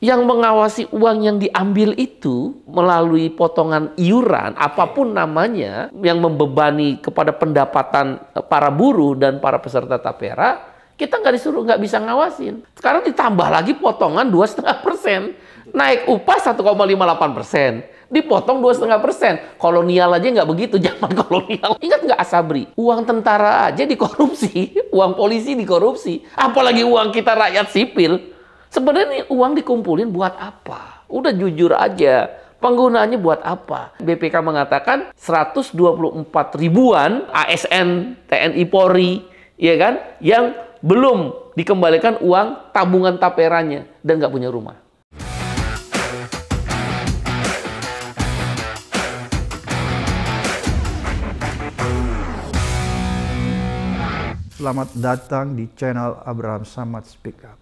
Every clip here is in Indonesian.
yang mengawasi uang yang diambil itu melalui potongan iuran apapun namanya yang membebani kepada pendapatan eh, para buruh dan para peserta tapera kita nggak disuruh nggak bisa ngawasin sekarang ditambah lagi potongan dua setengah persen naik upah 1,58 persen dipotong dua setengah persen. Kolonial aja nggak begitu zaman kolonial. Ingat nggak Asabri? Uang tentara aja dikorupsi, uang polisi dikorupsi, apalagi uang kita rakyat sipil. Sebenarnya uang dikumpulin buat apa? Udah jujur aja. Penggunaannya buat apa? BPK mengatakan 124 ribuan ASN TNI Polri, ya kan, yang belum dikembalikan uang tabungan taperanya dan nggak punya rumah. Selamat datang di channel Abraham Samad Speak Up.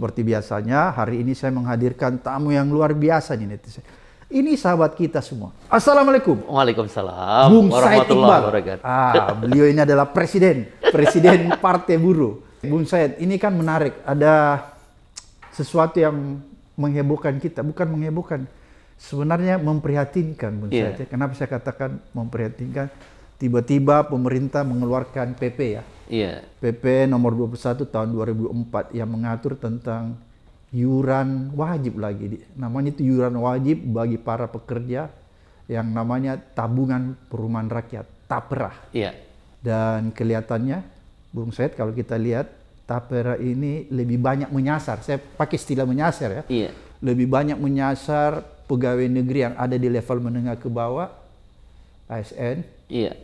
Seperti biasanya, hari ini saya menghadirkan tamu yang luar biasa nih netizen. Ini sahabat kita semua. Assalamualaikum. Waalaikumsalam. Bung Said Iqbal. Ah, beliau ini adalah presiden, presiden Partai Buruh. Bung Said, ini kan menarik. Ada sesuatu yang menghebohkan kita, bukan menghebohkan. Sebenarnya memprihatinkan, Bung yeah. Said. Iya. Kenapa saya katakan memprihatinkan? Tiba-tiba pemerintah mengeluarkan PP ya, Iya. PP nomor 21 tahun 2004 yang mengatur tentang yuran wajib lagi. Namanya itu yuran wajib bagi para pekerja yang namanya tabungan perumahan rakyat, TAPERA. Iya. Dan kelihatannya Bung Said kalau kita lihat TAPERA ini lebih banyak menyasar. Saya pakai istilah menyasar ya. Iya. Lebih banyak menyasar pegawai negeri yang ada di level menengah ke bawah, ASN. Iya.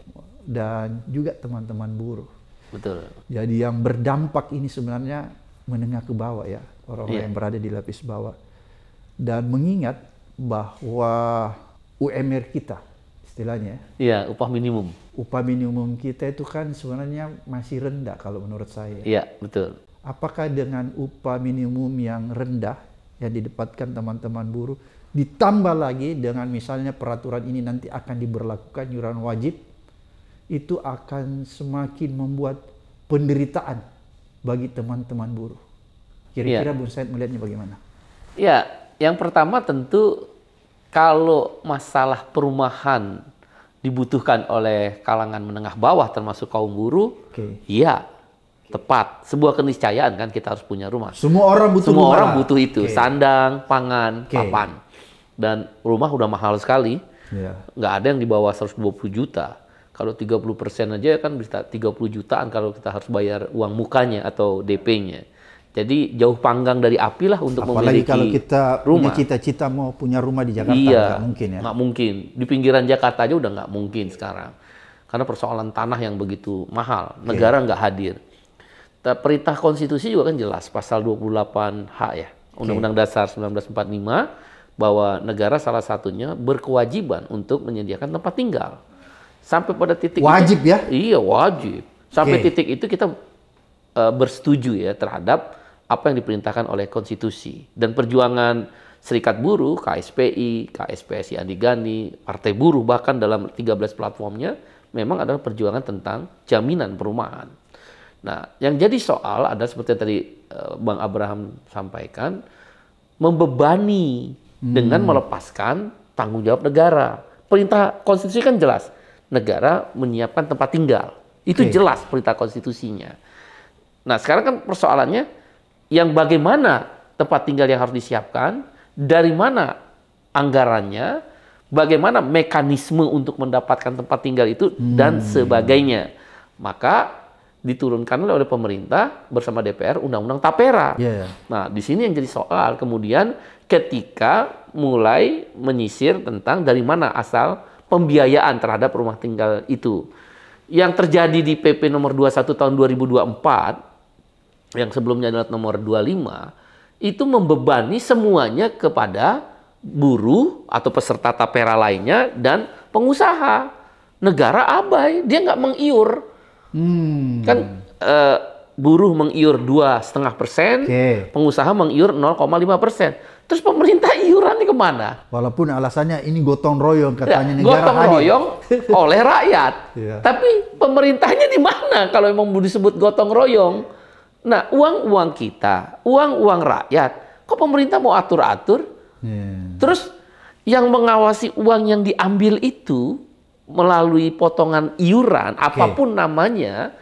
Dan juga teman-teman buruh. Betul. Jadi yang berdampak ini sebenarnya menengah ke bawah ya, orang-orang yeah. yang berada di lapis bawah. Dan mengingat bahwa UMR kita istilahnya. Ya. Iya, upah minimum. Upah minimum kita itu kan sebenarnya masih rendah kalau menurut saya. Iya, betul. Apakah dengan upah minimum yang rendah yang didapatkan teman-teman buruh ditambah lagi dengan misalnya peraturan ini nanti akan diberlakukan yuran wajib itu akan semakin membuat penderitaan bagi teman-teman buruh. Kira-kira ya. Bu Said melihatnya bagaimana? Ya, yang pertama tentu kalau masalah perumahan dibutuhkan oleh kalangan menengah bawah termasuk kaum buruh, okay. ya tepat sebuah keniscayaan kan kita harus punya rumah. Semua orang butuh Semua rumah. orang butuh itu, okay. sandang, pangan, okay. papan. Dan rumah udah mahal sekali. Yeah. ada yang di bawah 120 juta kalau 30% aja kan bisa 30 jutaan kalau kita harus bayar uang mukanya atau DP-nya. Jadi jauh panggang dari api lah untuk Apalagi memiliki kalau kita rumah. kita cita-cita mau punya rumah di Jakarta, iya, nggak mungkin ya? Nggak mungkin. Di pinggiran Jakarta aja udah nggak mungkin sekarang. Karena persoalan tanah yang begitu mahal, negara nggak hadir. Perintah konstitusi juga kan jelas, pasal 28H ya, Undang-Undang okay. Dasar 1945, bahwa negara salah satunya berkewajiban untuk menyediakan tempat tinggal. Sampai pada titik wajib itu, ya? Iya wajib. Sampai okay. titik itu kita uh, bersetuju ya terhadap apa yang diperintahkan oleh konstitusi dan perjuangan Serikat Buruh, KSPI, KSPSI Andi gani Partai Buruh bahkan dalam 13 platformnya memang adalah perjuangan tentang jaminan perumahan. Nah, yang jadi soal ada seperti yang tadi uh, Bang Abraham sampaikan membebani hmm. dengan melepaskan tanggung jawab negara. Perintah konstitusi kan jelas, negara menyiapkan tempat tinggal. Itu okay. jelas perintah konstitusinya. Nah, sekarang kan persoalannya yang bagaimana tempat tinggal yang harus disiapkan, dari mana anggarannya, bagaimana mekanisme untuk mendapatkan tempat tinggal itu hmm. dan sebagainya. Maka diturunkan oleh pemerintah bersama DPR Undang-Undang Tapera. Yeah. Nah, di sini yang jadi soal kemudian ketika mulai menyisir tentang dari mana asal pembiayaan terhadap rumah tinggal itu. Yang terjadi di PP nomor 21 tahun 2024 yang sebelumnya adalah nomor 25 itu membebani semuanya kepada buruh atau peserta tapera lainnya dan pengusaha. Negara abai, dia nggak mengiur. Hmm. Kan uh, buruh mengiur dua setengah persen, pengusaha mengiur 0,5 persen Terus pemerintah iuran ini kemana? Walaupun alasannya ini gotong royong ya, katanya ya, negara Gotong hadir. royong oleh rakyat. ya. Tapi pemerintahnya di mana kalau memang disebut gotong royong? Nah uang-uang kita, uang-uang rakyat, kok pemerintah mau atur-atur? Ya. Terus yang mengawasi uang yang diambil itu melalui potongan iuran, okay. apapun namanya,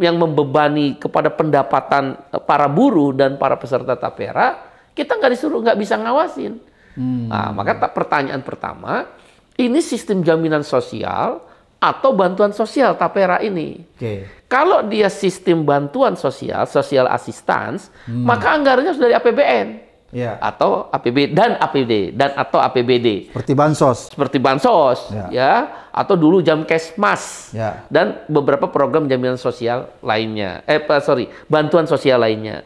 yang membebani kepada pendapatan eh, para buruh dan para peserta tapera, kita nggak disuruh, nggak bisa ngawasin. Hmm. Nah, maka pertanyaan pertama, ini sistem jaminan sosial atau bantuan sosial tapera ini. Okay. Kalau dia sistem bantuan sosial, sosial assistance, hmm. maka anggarannya sudah dari APBN. Ya. atau APB dan APD dan atau APBD seperti bansos seperti bansos ya, ya atau dulu jam kesmas ya. dan beberapa program jaminan sosial lainnya eh sorry bantuan sosial lainnya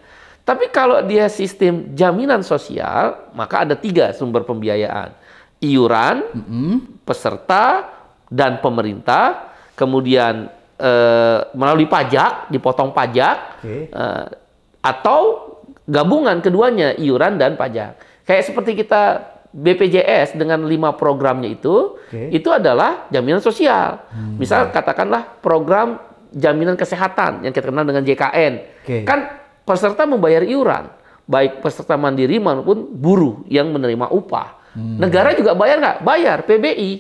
tapi kalau dia sistem jaminan sosial, maka ada tiga sumber pembiayaan. Iuran, mm -hmm. peserta, dan pemerintah. Kemudian eh, melalui pajak, dipotong pajak. Okay. Eh, atau gabungan keduanya, iuran dan pajak. Kayak seperti kita BPJS dengan lima programnya itu, okay. itu adalah jaminan sosial. Hmm. Misal katakanlah program jaminan kesehatan yang kita kenal dengan JKN. Okay. Kan peserta membayar iuran, baik peserta mandiri maupun buruh yang menerima upah. Hmm. Negara juga bayar nggak? Bayar PBI.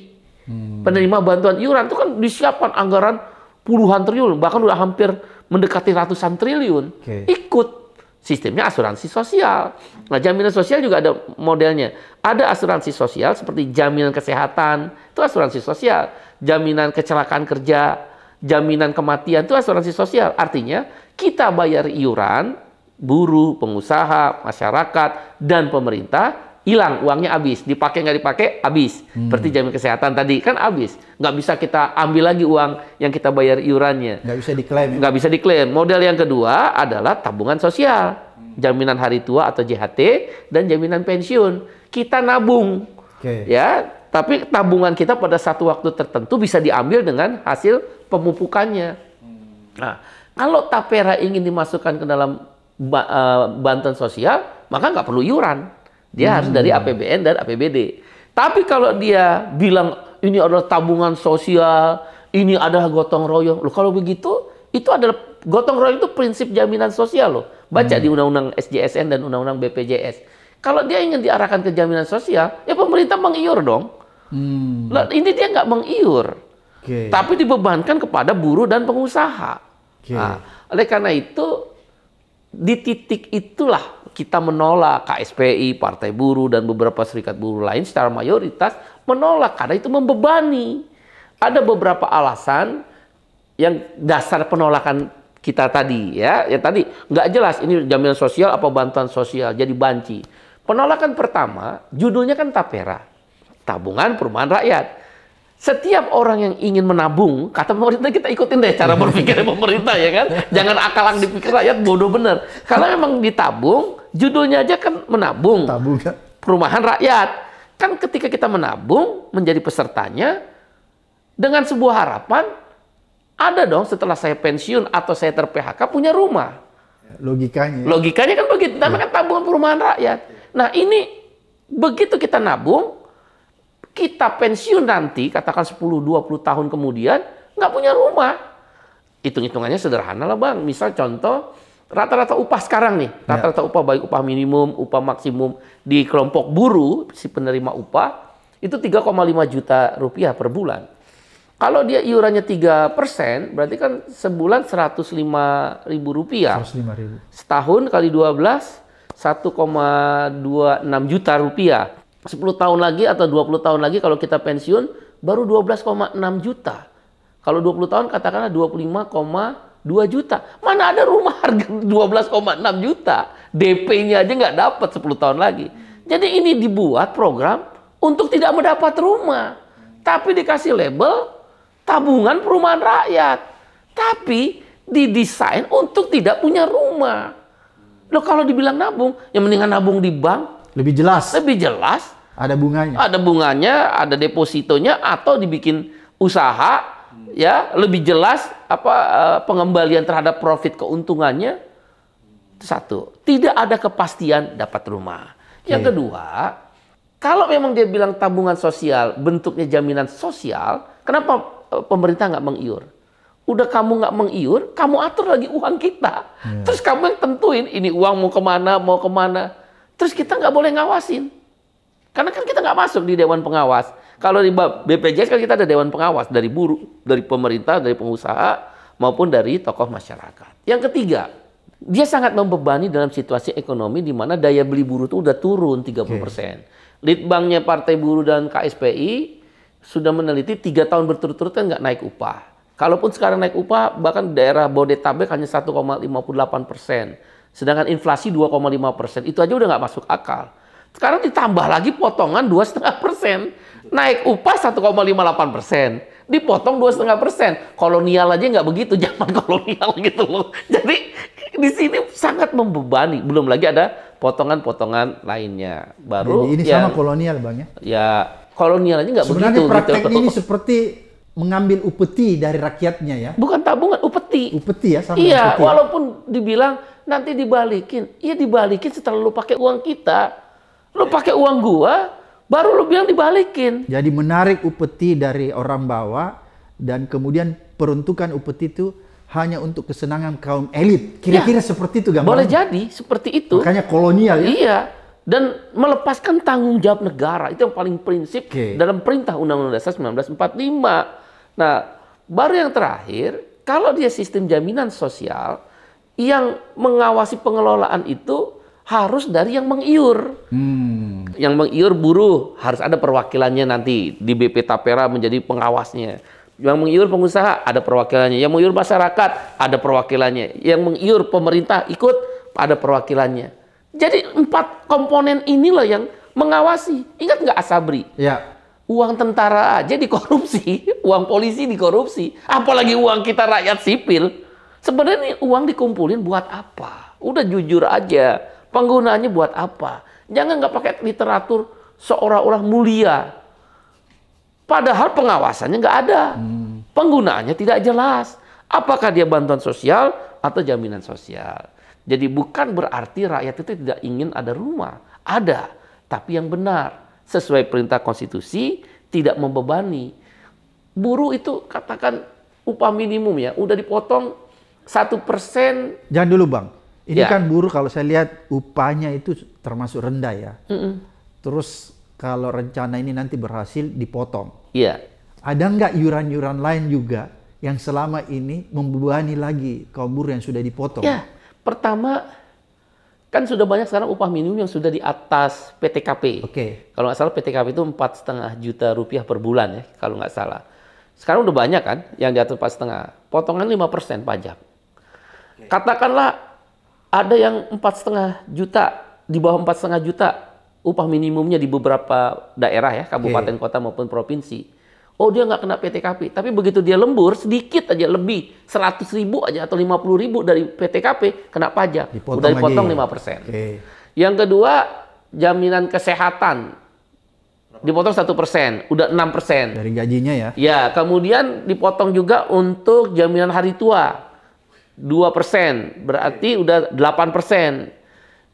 Hmm. Penerima bantuan iuran itu kan disiapkan anggaran puluhan triliun, bahkan udah hampir mendekati ratusan triliun. Okay. Ikut sistemnya asuransi sosial. Nah, jaminan sosial juga ada modelnya. Ada asuransi sosial seperti jaminan kesehatan, itu asuransi sosial. Jaminan kecelakaan kerja, jaminan kematian itu asuransi sosial. Artinya kita bayar iuran, buruh, pengusaha, masyarakat, dan pemerintah, hilang uangnya habis. Dipakai nggak dipakai, habis. Hmm. Seperti jamin kesehatan tadi, kan habis. Nggak bisa kita ambil lagi uang yang kita bayar iurannya. Nggak bisa diklaim. Ya? Nggak bisa diklaim. Model yang kedua adalah tabungan sosial. Hmm. Jaminan hari tua atau JHT, dan jaminan pensiun. Kita nabung. Okay. Ya, tapi tabungan kita pada satu waktu tertentu bisa diambil dengan hasil pemupukannya. Hmm. Nah, kalau tapera ingin dimasukkan ke dalam eh, bantuan sosial, maka nggak perlu iuran. Dia hmm. harus dari APBN dan APBD. Tapi kalau dia bilang ini adalah tabungan sosial, ini adalah gotong royong. Loh, kalau begitu, itu adalah gotong royong itu prinsip jaminan sosial loh. Baca hmm. di Undang-Undang SJSN dan Undang-Undang BPJS. Kalau dia ingin diarahkan ke jaminan sosial, ya pemerintah mengiur dong. Hmm. Loh, ini dia nggak mengiur. Okay. Tapi dibebankan kepada buruh dan pengusaha. Okay. Nah, oleh karena itu di titik itulah kita menolak KSPI, Partai Buruh dan beberapa serikat buruh lain secara mayoritas menolak karena itu membebani. Ada beberapa alasan yang dasar penolakan kita tadi ya, ya tadi nggak jelas ini jaminan sosial apa bantuan sosial jadi banci. Penolakan pertama judulnya kan tapera, tabungan perumahan rakyat setiap orang yang ingin menabung, kata pemerintah kita ikutin deh cara berpikir pemerintah ya kan. Jangan akalang dipikir rakyat bodoh bener. Kalau memang ditabung, judulnya aja kan menabung. Tabung ya. Perumahan rakyat. Kan ketika kita menabung menjadi pesertanya dengan sebuah harapan ada dong setelah saya pensiun atau saya ter PHK punya rumah. Ya, logikanya. Logikanya kan begitu. Namanya kan tabungan perumahan rakyat. Nah, ini begitu kita nabung kita pensiun nanti, katakan 10-20 tahun kemudian, nggak punya rumah. Hitung-hitungannya sederhana lah bang. Misal contoh, rata-rata upah sekarang nih, ya. rata-rata upah baik upah minimum, upah maksimum di kelompok buruh, si penerima upah, itu 3,5 juta rupiah per bulan. Kalau dia iurannya 3 persen, berarti kan sebulan 105 ribu rupiah. 105 ribu. Setahun kali 12, 1,26 juta rupiah. 10 tahun lagi atau 20 tahun lagi kalau kita pensiun baru 12,6 juta. Kalau 20 tahun katakanlah 25,2 juta. Mana ada rumah harga 12,6 juta. DP-nya aja nggak dapat 10 tahun lagi. Jadi ini dibuat program untuk tidak mendapat rumah. Tapi dikasih label tabungan perumahan rakyat. Tapi didesain untuk tidak punya rumah. Loh kalau dibilang nabung, yang mendingan nabung di bank. Lebih jelas. Lebih jelas. Ada bunganya. Ada bunganya, ada depositonya atau dibikin usaha ya lebih jelas apa eh, pengembalian terhadap profit keuntungannya satu tidak ada kepastian dapat rumah yang kedua kalau memang dia bilang tabungan sosial bentuknya jaminan sosial kenapa eh, pemerintah nggak mengiur udah kamu nggak mengiur kamu atur lagi uang kita yeah. terus kamu yang tentuin ini uang mau kemana mau kemana terus kita nggak boleh ngawasin karena kan kita nggak masuk di dewan pengawas. Kalau di BPJS kan kita ada dewan pengawas dari buruh, dari pemerintah, dari pengusaha maupun dari tokoh masyarakat. Yang ketiga, dia sangat membebani dalam situasi ekonomi di mana daya beli buruh itu udah turun 30%. Okay. Litbangnya Partai Buruh dan KSPI sudah meneliti tiga tahun berturut-turut kan nggak naik upah. Kalaupun sekarang naik upah, bahkan daerah Bodetabek hanya 1,58 persen. Sedangkan inflasi 2,5 persen. Itu aja udah nggak masuk akal. Sekarang ditambah lagi potongan 2,5 persen. Naik upah 1,58 persen. Dipotong 2,5 persen. Kolonial aja nggak begitu, zaman kolonial gitu loh. Jadi di sini sangat membebani. Belum lagi ada potongan-potongan lainnya. Baru Jadi ini yang, sama kolonial bang ya? Ya kolonial aja nggak begitu. Sebenarnya gitu. praktek gitu. ini seperti mengambil upeti dari rakyatnya ya? Bukan tabungan, upeti. Upeti ya sama Iya, upeti, ya? walaupun dibilang nanti dibalikin. Iya dibalikin setelah lu pakai uang kita. Lu pakai uang gua, baru lu bilang dibalikin. Jadi menarik upeti dari orang bawa dan kemudian peruntukan upeti itu hanya untuk kesenangan kaum elit. Kira-kira ya, seperti itu gak Boleh jadi seperti itu. Makanya kolonial ya. Iya. Dan melepaskan tanggung jawab negara itu yang paling prinsip okay. dalam perintah Undang-Undang Dasar 1945. Nah, baru yang terakhir, kalau dia sistem jaminan sosial yang mengawasi pengelolaan itu harus dari yang mengiur. Hmm. Yang mengiur buruh harus ada perwakilannya nanti di BP Tapera menjadi pengawasnya. Yang mengiur pengusaha ada perwakilannya, yang mengiur masyarakat ada perwakilannya, yang mengiur pemerintah ikut ada perwakilannya. Jadi empat komponen inilah yang mengawasi. Ingat nggak Asabri? Ya. Uang tentara aja dikorupsi, uang polisi dikorupsi, apalagi uang kita rakyat sipil. Sebenarnya uang dikumpulin buat apa? Udah jujur aja Penggunaannya buat apa? Jangan nggak pakai literatur seolah-olah mulia. Padahal pengawasannya nggak ada. Hmm. Penggunaannya tidak jelas. Apakah dia bantuan sosial atau jaminan sosial. Jadi bukan berarti rakyat itu tidak ingin ada rumah. Ada. Tapi yang benar. Sesuai perintah konstitusi, tidak membebani. Buruh itu katakan upah minimum ya. Udah dipotong satu persen. Jangan dulu bang. Ini ya. kan buruh kalau saya lihat upahnya itu termasuk rendah ya. Mm -mm. Terus kalau rencana ini nanti berhasil dipotong. Iya. Ada nggak yuran-yuran lain juga yang selama ini membebani lagi kaum buruh yang sudah dipotong? Ya, pertama kan sudah banyak sekarang upah minimum yang sudah di atas PTKP. Oke. Okay. Kalau nggak salah PTKP itu empat setengah juta rupiah per bulan ya kalau nggak salah. Sekarang udah banyak kan yang di atas empat setengah. Potongan lima persen pajak. Katakanlah ada yang empat setengah juta di bawah empat setengah juta upah minimumnya di beberapa daerah ya kabupaten yeah. kota maupun provinsi. Oh dia nggak kena PTKP, tapi begitu dia lembur sedikit aja lebih seratus ribu aja atau lima puluh ribu dari PTKP kena pajak, dipotong udah dipotong lima persen. Okay. Yang kedua jaminan kesehatan dipotong satu persen, udah enam persen dari gajinya ya. Ya kemudian dipotong juga untuk jaminan hari tua dua persen, berarti iya. udah delapan persen.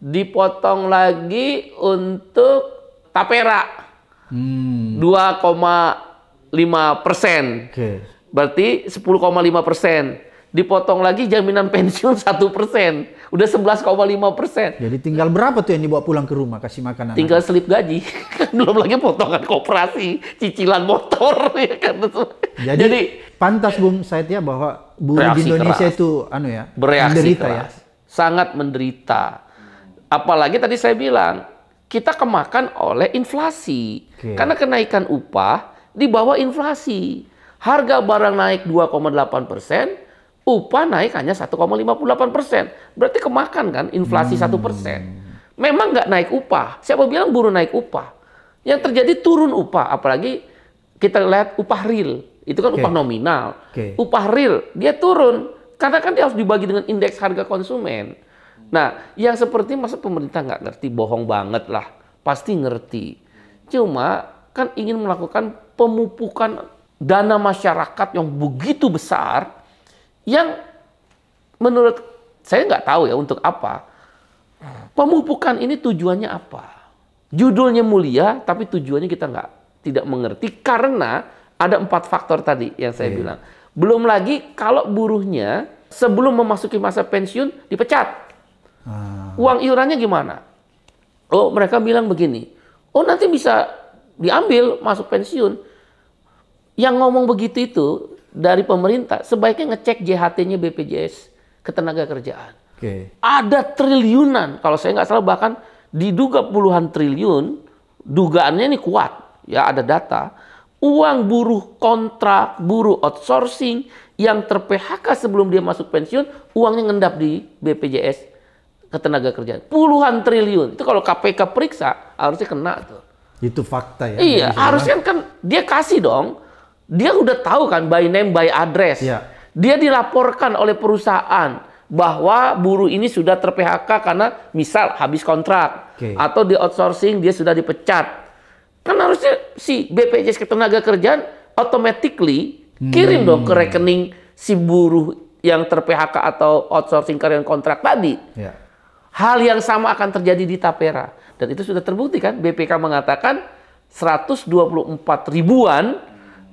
Dipotong lagi untuk tapera, hmm. dua koma lima persen. berarti sepuluh koma lima persen. Dipotong lagi jaminan pensiun satu persen. Udah sebelas koma lima persen. Jadi tinggal berapa tuh yang dibawa pulang ke rumah kasih makanan? Tinggal anak? selip gaji. Kan belum lagi potongan koperasi, cicilan motor. Ya kan? Jadi, Jadi pantas Bung Said ya bahwa buruh di Indonesia keras. itu anu ya bereaksi menderita ya? keras. ya sangat menderita apalagi tadi saya bilang kita kemakan oleh inflasi okay. karena kenaikan upah di bawah inflasi harga barang naik 2,8 persen upah naik hanya 1,58 persen berarti kemakan kan inflasi hmm. satu 1 persen memang nggak naik upah siapa bilang buruh naik upah yang terjadi turun upah apalagi kita lihat upah real itu kan okay. upah nominal. Okay. Upah real dia turun karena kan dia harus dibagi dengan indeks harga konsumen. Nah, yang seperti masa pemerintah nggak ngerti, bohong banget lah. Pasti ngerti. Cuma kan ingin melakukan pemupukan dana masyarakat yang begitu besar yang menurut saya nggak tahu ya untuk apa. Pemupukan ini tujuannya apa? Judulnya mulia, tapi tujuannya kita nggak tidak mengerti karena ada empat faktor tadi yang saya yeah. bilang. Belum lagi kalau buruhnya sebelum memasuki masa pensiun dipecat. Ah. Uang iurannya gimana? Oh, mereka bilang begini. Oh, nanti bisa diambil masuk pensiun. Yang ngomong begitu itu dari pemerintah sebaiknya ngecek JHT-nya BPJS ketenaga kerjaan. Okay. Ada triliunan, kalau saya nggak salah bahkan diduga puluhan triliun, dugaannya ini kuat, ya ada data uang buruh kontrak, buruh outsourcing yang ter-PHK sebelum dia masuk pensiun, uangnya ngendap di BPJS ketenaga kerjaan. Puluhan triliun. Itu kalau KPK periksa, harusnya kena tuh. Itu fakta ya? Iya, harusnya kan dia kasih dong. Dia udah tahu kan by name, by address. Iya. Dia dilaporkan oleh perusahaan bahwa buruh ini sudah ter-PHK karena misal habis kontrak. Okay. Atau di outsourcing dia sudah dipecat. Kan harusnya si BPJS Ketenaga Kerjaan automatically kirim hmm. dong ke hmm. rekening si buruh yang ter PHK atau outsourcing karyawan kontrak tadi. Ya. Hal yang sama akan terjadi di Tapera. Dan itu sudah terbukti kan, BPK mengatakan 124 ribuan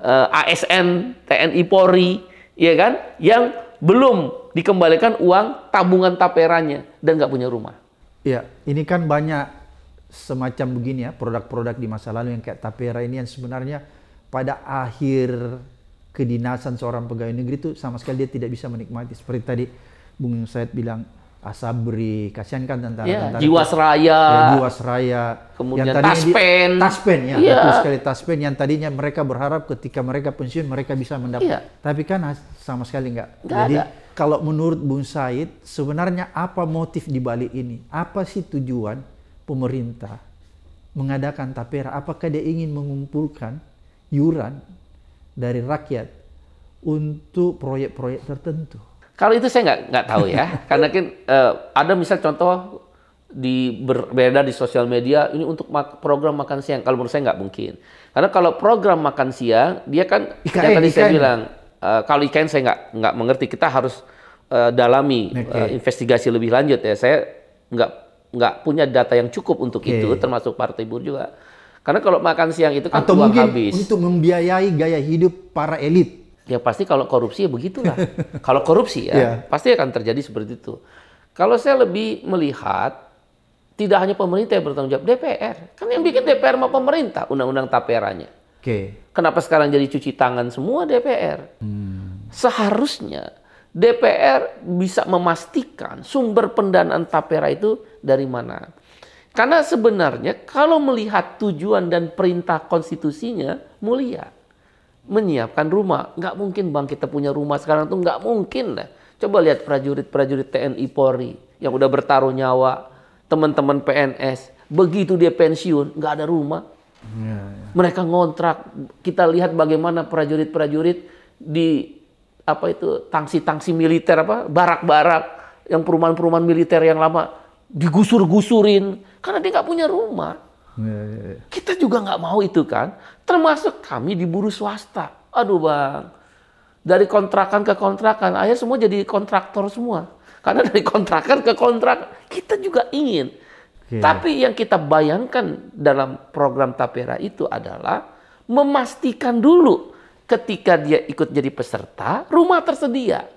uh, eh, ASN, TNI, Polri, ya kan, yang belum dikembalikan uang tabungan Taperanya dan nggak punya rumah. Iya, ini kan banyak semacam begini ya, produk-produk di masa lalu yang kayak tapera ini yang sebenarnya pada akhir kedinasan seorang pegawai negeri itu sama sekali dia tidak bisa menikmati. Seperti tadi Bung Said bilang Asabri, kasihan kan tentara, iya, ya, tentara jiwa seraya, ya, jiwa seraya, kemudian yang taspen, taspen ya, ya. betul sekali taspen yang tadinya mereka berharap ketika mereka pensiun mereka bisa mendapat, ya. tapi kan sama sekali nggak. Jadi ada. kalau menurut Bung Said sebenarnya apa motif di balik ini? Apa sih tujuan? pemerintah mengadakan tapera, apakah dia ingin mengumpulkan yuran dari rakyat untuk proyek-proyek tertentu? Kalau itu saya nggak nggak tahu ya, karena kan uh, ada misal contoh di berbeda di sosial media ini untuk mak program makan siang. Kalau menurut saya nggak mungkin, karena kalau program makan siang dia kan ikan, yang tadi ikan. saya bilang uh, kalau ikan saya nggak nggak mengerti kita harus uh, dalami okay. uh, investigasi lebih lanjut ya. Saya nggak nggak punya data yang cukup untuk okay. itu, termasuk partai buruh juga. Karena kalau makan siang itu kan Atau uang mungkin habis. untuk membiayai gaya hidup para elit. Ya pasti kalau korupsi ya begitulah. kalau korupsi ya yeah. pasti akan terjadi seperti itu. Kalau saya lebih melihat tidak hanya pemerintah yang bertanggung jawab, DPR. Kan yang bikin DPR mau pemerintah undang-undang taperanya. Oke. Okay. Kenapa sekarang jadi cuci tangan semua DPR? Hmm. Seharusnya DPR bisa memastikan sumber pendanaan tapera itu dari mana. Karena sebenarnya kalau melihat tujuan dan perintah konstitusinya mulia. Menyiapkan rumah. Nggak mungkin bang kita punya rumah sekarang tuh nggak mungkin. Lah. Coba lihat prajurit-prajurit TNI Polri yang udah bertaruh nyawa. Teman-teman PNS. Begitu dia pensiun nggak ada rumah. Ya, ya. Mereka ngontrak. Kita lihat bagaimana prajurit-prajurit di apa itu tangsi-tangsi militer apa barak-barak yang perumahan-perumahan militer yang lama digusur-gusurin karena dia nggak punya rumah. Ya, ya, ya. Kita juga nggak mau itu kan. Termasuk kami diburu swasta. Aduh bang, dari kontrakan ke kontrakan, akhirnya semua jadi kontraktor semua. Karena dari kontrakan ke kontrak kita juga ingin. Iya. Tapi yang kita bayangkan dalam program Tapera itu adalah memastikan dulu ketika dia ikut jadi peserta, rumah tersedia.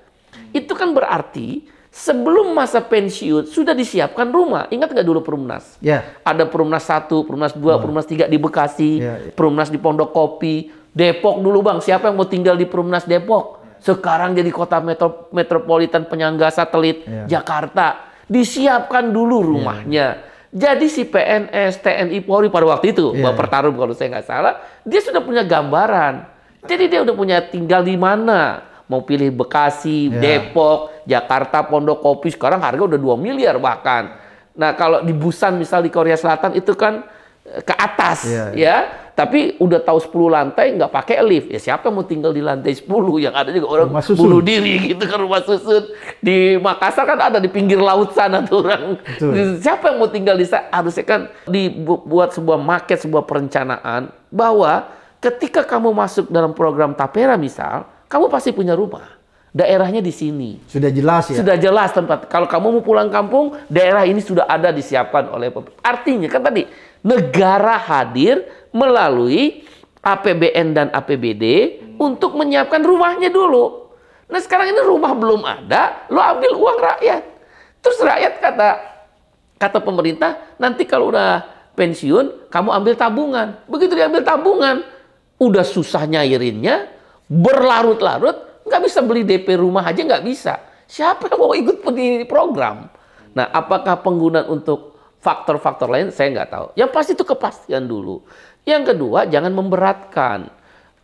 Itu kan berarti sebelum masa pensiun sudah disiapkan rumah. Ingat nggak dulu Perumnas? Yeah. Ada Perumnas 1, Perumnas 2, oh. Ya. Perumnas 3 di Bekasi, yeah, yeah. Perumnas di Pondok Kopi, Depok dulu Bang. Siapa yang mau tinggal di Perumnas Depok? Ya. Sekarang jadi kota metro, metropolitan penyangga satelit yeah. Jakarta. Disiapkan dulu ya, rumahnya. Yeah. Jadi si PNS, TNI, Polri pada waktu itu, yeah. Bapak Tarum kalau saya nggak salah, dia sudah punya gambaran. Jadi dia udah punya tinggal di mana mau pilih Bekasi, yeah. Depok, Jakarta, Pondok Kopi sekarang harga udah 2 miliar bahkan. Nah, kalau di Busan misal di Korea Selatan itu kan eh, ke atas yeah, yeah. ya. Tapi udah tahu 10 lantai nggak pakai lift. Ya siapa yang mau tinggal di lantai 10 yang ada juga orang bunuh diri gitu kan rumah susun. Di Makassar kan ada di pinggir laut sana tuh orang. Betul. Siapa yang mau tinggal di sana? Harusnya kan dibuat sebuah market, sebuah perencanaan bahwa ketika kamu masuk dalam program Tapera misal, kamu pasti punya rumah. Daerahnya di sini. Sudah jelas ya? Sudah jelas tempat. Kalau kamu mau pulang kampung, daerah ini sudah ada disiapkan oleh pemerintah. Artinya kan tadi, negara hadir melalui APBN dan APBD untuk menyiapkan rumahnya dulu. Nah sekarang ini rumah belum ada, lo ambil uang rakyat. Terus rakyat kata kata pemerintah, nanti kalau udah pensiun, kamu ambil tabungan. Begitu diambil tabungan, udah susah nyairinnya, berlarut-larut, nggak bisa beli DP rumah aja nggak bisa. Siapa yang mau ikut di program? Nah, apakah penggunaan untuk faktor-faktor lain? Saya nggak tahu. Yang pasti itu kepastian dulu. Yang kedua, jangan memberatkan.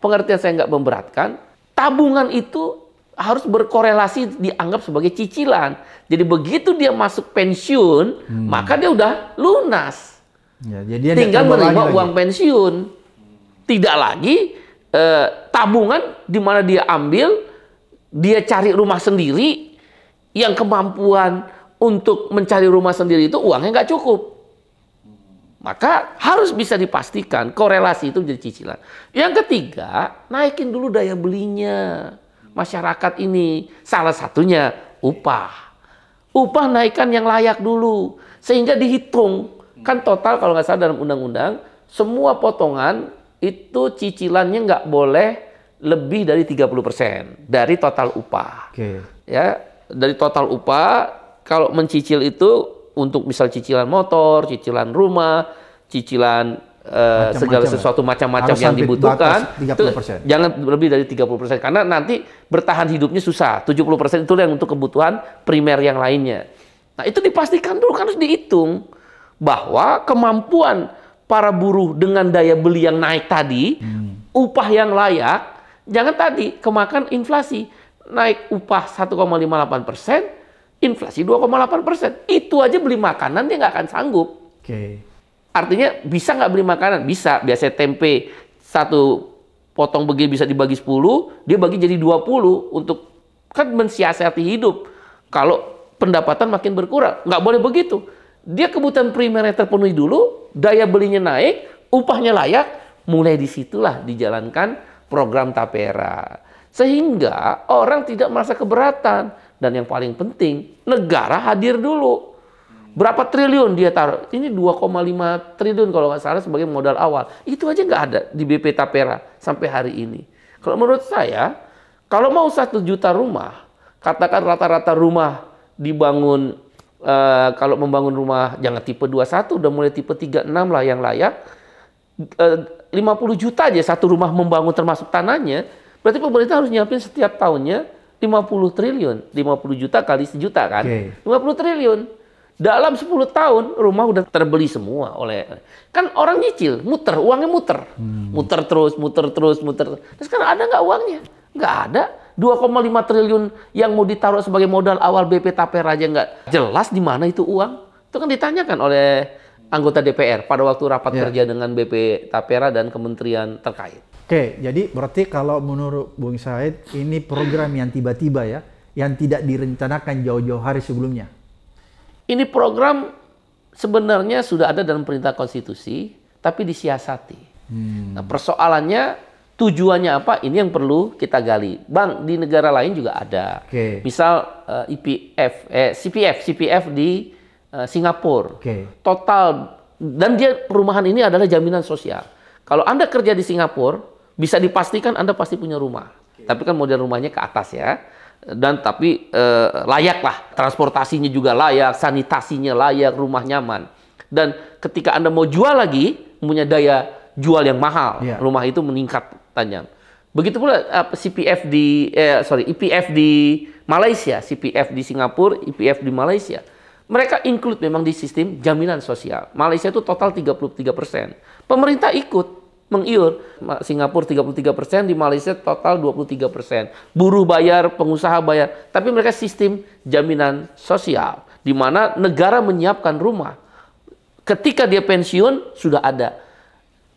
Pengertian saya nggak memberatkan. Tabungan itu harus berkorelasi dianggap sebagai cicilan. Jadi begitu dia masuk pensiun, hmm. maka dia udah lunas. Ya, jadi tinggal menerima uang lagi. pensiun. Tidak lagi eh, tabungan di mana dia ambil, dia cari rumah sendiri, yang kemampuan untuk mencari rumah sendiri itu uangnya nggak cukup. Maka harus bisa dipastikan korelasi itu menjadi cicilan. Yang ketiga, naikin dulu daya belinya masyarakat ini. Salah satunya upah. Upah naikkan yang layak dulu. Sehingga dihitung. Kan total kalau nggak salah dalam undang-undang, semua potongan itu cicilannya nggak boleh lebih dari 30% dari total upah. Okay. Ya, dari total upah kalau mencicil itu untuk misal cicilan motor, cicilan rumah, cicilan Uh, segala sesuatu macam-macam yang dibutuhkan itu jangan lebih dari 30% karena nanti bertahan hidupnya susah. 70% itu yang untuk kebutuhan primer yang lainnya. Nah, itu dipastikan dulu kan harus dihitung bahwa kemampuan para buruh dengan daya beli yang naik tadi, hmm. upah yang layak, jangan tadi kemakan inflasi. Naik upah 1,58 persen, inflasi 2,8 persen. Itu aja beli makanan dia nggak akan sanggup. Oke. Okay. Artinya bisa nggak beli makanan? Bisa. Biasanya tempe satu potong begini bisa dibagi 10, dia bagi jadi 20 untuk kan mensiasati hidup. Kalau pendapatan makin berkurang, nggak boleh begitu dia kebutuhan primernya terpenuhi dulu, daya belinya naik, upahnya layak, mulai disitulah dijalankan program tapera. Sehingga orang tidak merasa keberatan. Dan yang paling penting, negara hadir dulu. Berapa triliun dia taruh? Ini 2,5 triliun kalau nggak salah sebagai modal awal. Itu aja nggak ada di BP Tapera sampai hari ini. Kalau menurut saya, kalau mau satu juta rumah, katakan rata-rata rumah dibangun Eh, kalau membangun rumah jangan tipe 21 udah mulai tipe 36 lah yang layak. Eh, uh, 50 juta aja satu rumah membangun termasuk tanahnya, berarti pemerintah harus nyiapin setiap tahunnya 50 triliun. 50 juta kali sejuta kan? Okay. 50 triliun. Dalam 10 tahun rumah udah terbeli semua oleh kan orang nyicil, muter, uangnya muter. Hmm. Muter terus, muter terus, muter. Terus sekarang ada nggak uangnya? Nggak ada 2,5 triliun yang mau ditaruh sebagai modal awal BP Tapera aja nggak jelas di mana itu uang. Itu kan ditanyakan oleh anggota DPR pada waktu rapat yeah. kerja dengan BP Tapera dan kementerian terkait. Oke, jadi berarti kalau menurut Bung Said ini program yang tiba-tiba ya, yang tidak direncanakan jauh-jauh hari sebelumnya. Ini program sebenarnya sudah ada dalam perintah konstitusi, tapi disiasati. Hmm. Nah, persoalannya Tujuannya apa? Ini yang perlu kita gali. Bang, di negara lain juga ada. Okay. Misal uh, IPF, eh, eh CPF, CPF di uh, Singapura. Okay. Total dan dia perumahan ini adalah jaminan sosial. Kalau Anda kerja di Singapura, bisa dipastikan Anda pasti punya rumah. Okay. Tapi kan model rumahnya ke atas ya. Dan tapi uh, eh, layak lah, transportasinya juga layak, sanitasinya layak, rumah nyaman. Dan ketika Anda mau jual lagi, punya daya jual yang mahal, yeah. rumah itu meningkat tajam. Begitu pula uh, eh, CPF di eh, sorry IPF e di Malaysia, CPF di Singapura, IPF e di Malaysia. Mereka include memang di sistem jaminan sosial. Malaysia itu total 33 persen. Pemerintah ikut mengiur. Singapura 33 persen, di Malaysia total 23 persen. Buruh bayar, pengusaha bayar. Tapi mereka sistem jaminan sosial. Di mana negara menyiapkan rumah. Ketika dia pensiun, sudah ada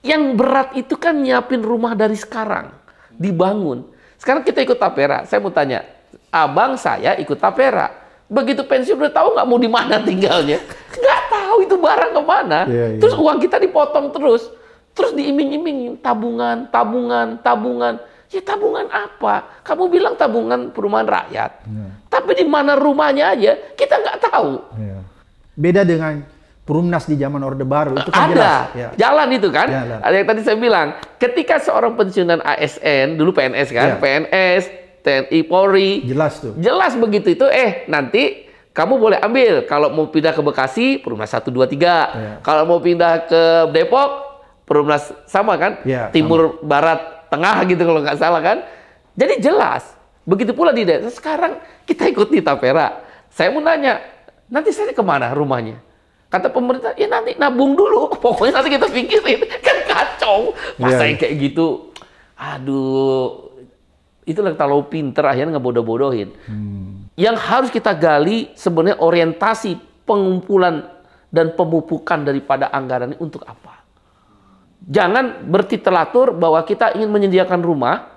yang berat itu kan nyiapin rumah dari sekarang, dibangun. Sekarang kita ikut tapera, saya mau tanya, abang saya ikut tapera. Begitu pensiun udah tahu nggak mau di mana tinggalnya? Nggak tahu itu barang kemana. Yeah, yeah. Terus uang kita dipotong terus, terus diiming-iming tabungan, tabungan, tabungan. Ya tabungan apa? Kamu bilang tabungan perumahan rakyat, yeah. tapi di mana rumahnya aja kita nggak tahu. Yeah. Beda dengan Perumnas di zaman Orde Baru itu kan ada jelas. Ya. jalan itu kan. Jalan. Ada yang tadi saya bilang, ketika seorang pensiunan ASN dulu PNS kan, ya. PNS, TNI, Polri, jelas tuh. Jelas begitu itu eh nanti kamu boleh ambil kalau mau pindah ke Bekasi Perumnas satu dua tiga, ya. Kalau mau pindah ke Depok Perumnas sama kan? Ya, Timur sama. Barat Tengah gitu kalau nggak salah kan. Jadi jelas. Begitu pula di desa. Sekarang kita ikut di Tapera. Saya mau nanya, nanti saya kemana rumahnya? Kata pemerintah, ya nanti nabung dulu. Pokoknya nanti kita pikirin. Kan kacau. Masa yeah. Iya. yang kayak gitu. Aduh. Itulah lalu pinter akhirnya nggak bodoh bodohin Hmm. Yang harus kita gali sebenarnya orientasi pengumpulan dan pemupukan daripada anggaran ini untuk apa. Jangan bertitelatur bahwa kita ingin menyediakan rumah,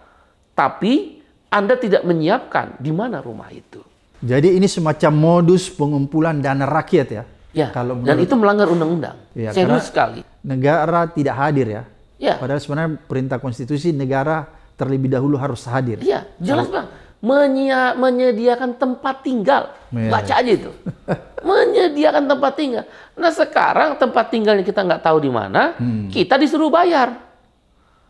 tapi Anda tidak menyiapkan di mana rumah itu. Jadi ini semacam modus pengumpulan dana rakyat ya? Ya. Kalau dan itu melanggar undang-undang. Ya, Serius sekali. Negara tidak hadir ya. Ya. Padahal sebenarnya perintah konstitusi negara terlebih dahulu harus hadir. Iya, jelas bang. Menyia, menyediakan tempat tinggal. Ya. Baca aja itu. menyediakan tempat tinggal. Nah sekarang tempat tinggalnya kita nggak tahu di mana, hmm. kita disuruh bayar.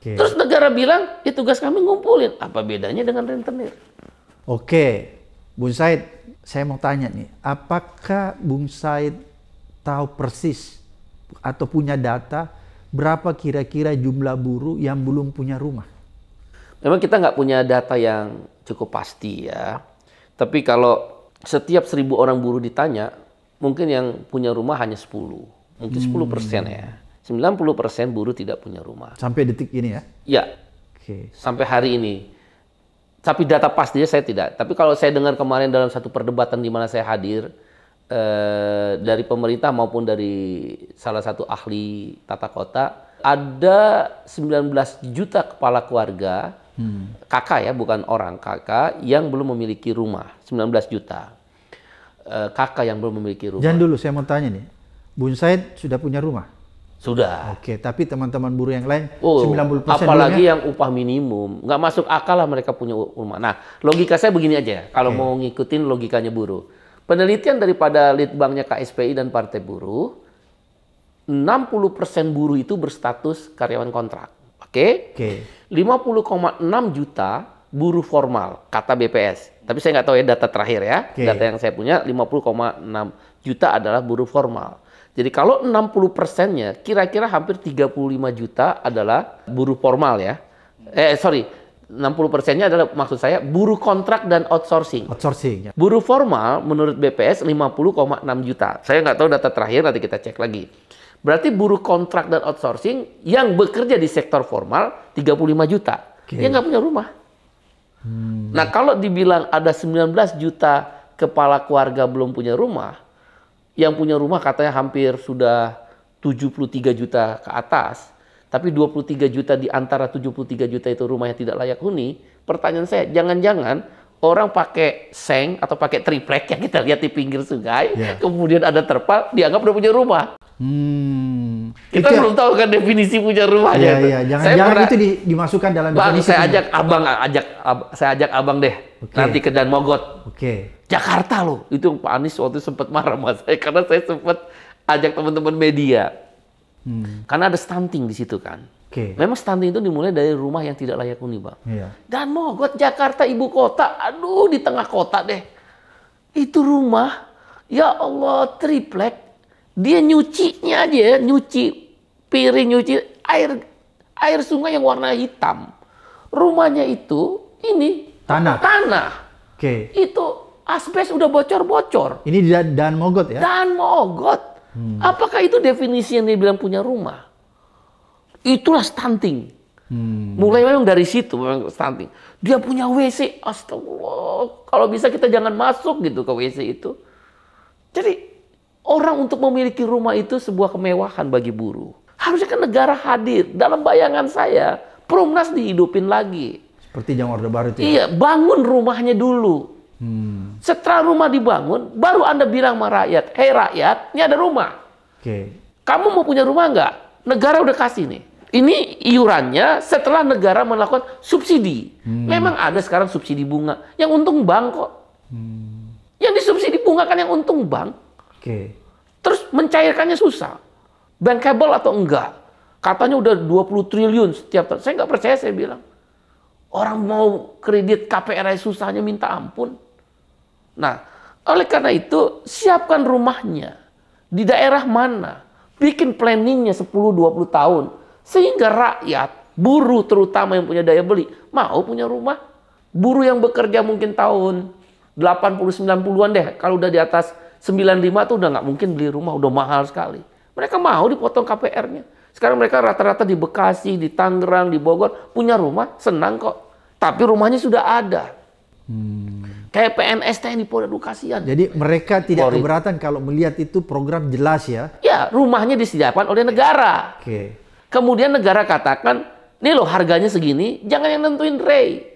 Okay. Terus negara bilang, ya tugas kami ngumpulin. Apa bedanya dengan rentenir? Oke, okay. Bun Said, saya mau tanya nih, apakah Bung Said tahu persis atau punya data berapa kira-kira jumlah buruh yang belum punya rumah? Memang kita nggak punya data yang cukup pasti ya. Tapi kalau setiap seribu orang buruh ditanya, mungkin yang punya rumah hanya 10. Mungkin hmm. 10 persen ya. 90 persen buruh tidak punya rumah. Sampai detik ini ya? Ya. Okay. Sampai hari ini tapi data pastinya saya tidak. Tapi kalau saya dengar kemarin dalam satu perdebatan di mana saya hadir eh, dari pemerintah maupun dari salah satu ahli tata kota, ada 19 juta kepala keluarga hmm. kakak ya bukan orang kakak yang belum memiliki rumah 19 juta eh, kakak yang belum memiliki rumah. Jangan dulu saya mau tanya nih, Bun Said sudah punya rumah? Sudah. Oke, tapi teman-teman buruh yang lain oh, 90% apalagi yang upah minimum, nggak masuk akal lah mereka punya rumah. Nah, logika saya begini aja, kalau okay. mau ngikutin logikanya buruh. Penelitian daripada Litbangnya KSPI dan Partai Buruh, 60% buruh itu berstatus karyawan kontrak. Oke? Okay? Oke. Okay. 50,6 juta buruh formal kata BPS. Tapi saya nggak tahu ya data terakhir ya. Okay. Data yang saya punya 50,6 juta adalah buruh formal. Jadi kalau 60 persennya, kira-kira hampir 35 juta adalah buruh formal ya. Eh sorry, 60 persennya adalah maksud saya buruh kontrak dan outsourcing. Outsourcing. Ya. Buruh formal menurut BPS 50,6 juta. Saya nggak tahu data terakhir nanti kita cek lagi. Berarti buruh kontrak dan outsourcing yang bekerja di sektor formal 35 juta. Okay. Dia nggak punya rumah. Hmm. Nah kalau dibilang ada 19 juta kepala keluarga belum punya rumah, yang punya rumah katanya hampir sudah 73 juta ke atas, tapi 23 juta di antara 73 juta itu rumahnya tidak layak huni, pertanyaan saya, jangan-jangan orang pakai seng atau pakai triplek yang kita lihat di pinggir sungai, yeah. kemudian ada terpal, dianggap udah punya rumah. Hmm. Kita itu ya? belum tahu kan definisi punya rumah ya. Iya, iya. Jangan, saya jangan itu di, dimasukkan dalam bang, definisi. saya ajak ini. abang, ajak ab, saya ajak abang deh. Okay. Nanti ke Dan Mogot. Oke. Okay. Jakarta loh. Itu Pak Anies waktu sempat marah sama saya karena saya sempat ajak teman-teman media. Hmm. Karena ada stunting di situ kan. Oke. Okay. Memang stunting itu dimulai dari rumah yang tidak layak huni, Bang. Iya. Dan Mogot Jakarta ibu kota. Aduh, di tengah kota deh. Itu rumah, ya Allah, triplek dia nyucinya aja nyuci piring, nyuci air air sungai yang warna hitam. Rumahnya itu ini tanah. Tanah. Oke. Okay. Itu asbes udah bocor-bocor. Ini dia dan mogot ya? Dan mogot. Hmm. Apakah itu definisi yang dia bilang punya rumah? Itulah stunting. Hmm. Mulai memang dari situ memang stunting. Dia punya WC, astagfirullah. Kalau bisa kita jangan masuk gitu ke WC itu. Jadi Orang untuk memiliki rumah itu sebuah kemewahan bagi buruh. Harusnya kan negara hadir. Dalam bayangan saya, Perumnas dihidupin lagi. Seperti yang Orde Baru itu. Ya? Iya, bangun rumahnya dulu. Hmm. Setelah rumah dibangun, baru Anda bilang sama rakyat, "Hei rakyat, ini ada rumah. Okay. Kamu mau punya rumah nggak? Negara udah kasih nih. Ini iurannya setelah negara melakukan subsidi. Hmm. Memang ada sekarang subsidi bunga. Yang untung bank kok. Hmm. Yang disubsidi bunga kan yang untung bank. Okay. Terus mencairkannya susah. Bankable atau enggak? Katanya udah 20 triliun setiap tahun. Saya nggak percaya, saya bilang. Orang mau kredit KPR susahnya minta ampun. Nah, oleh karena itu siapkan rumahnya. Di daerah mana? Bikin planningnya 10-20 tahun. Sehingga rakyat, buruh terutama yang punya daya beli, mau punya rumah. Buruh yang bekerja mungkin tahun 80-90-an deh. Kalau udah di atas 95 tuh udah nggak mungkin beli rumah, udah mahal sekali. Mereka mau dipotong KPR-nya. Sekarang mereka rata-rata di Bekasi, di Tangerang, di Bogor punya rumah, senang kok. Tapi rumahnya sudah ada. Hmm. Kayak PNS TNI Polri aduh kasihan. Jadi mereka tidak Polri. keberatan kalau melihat itu program jelas ya. Ya, rumahnya disediakan oleh negara. Oke. Okay. Kemudian negara katakan, "Nih loh harganya segini, jangan yang nentuin rei.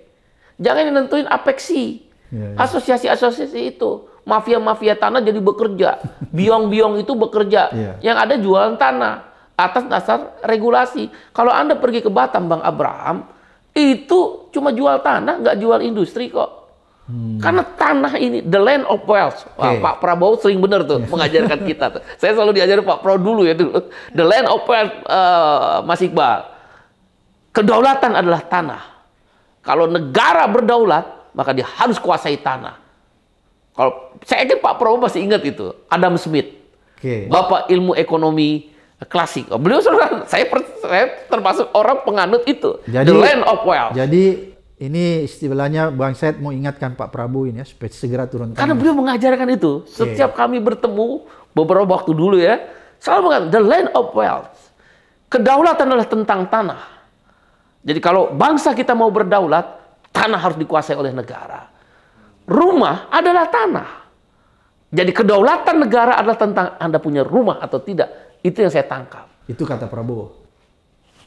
Jangan yang nentuin apexi. Asosiasi-asosiasi ya, ya. itu mafia-mafia tanah jadi bekerja. Biong-biong itu bekerja. Yeah. Yang ada jualan tanah atas dasar regulasi. Kalau Anda pergi ke Batam, Bang Abraham, itu cuma jual tanah, nggak jual industri kok. Hmm. Karena tanah ini, the land of wealth. Wah, okay. Pak Prabowo sering benar tuh yeah. mengajarkan kita. Tuh. Saya selalu diajar Pak prabowo dulu ya dulu. The land of wealth, uh, Mas Iqbal. Kedaulatan adalah tanah. Kalau negara berdaulat, maka dia harus kuasai tanah. Kalau saya yakin Pak Prabowo masih ingat itu. Adam Smith. Okay. Bapak ilmu ekonomi klasik. Beliau saudara, saya, per, saya termasuk orang penganut itu. Jadi, The land of wealth. Jadi ini istilahnya Bang Said mau ingatkan Pak Prabowo ini ya, supaya segera turun tangan. Karena beliau mengajarkan itu. Setiap okay. kami bertemu, beberapa waktu dulu ya, selalu mengatakan, the land of wealth. Kedaulatan adalah tentang tanah. Jadi kalau bangsa kita mau berdaulat, tanah harus dikuasai oleh negara. Rumah adalah tanah. Jadi kedaulatan negara adalah tentang Anda punya rumah atau tidak. Itu yang saya tangkap. Itu kata Prabowo.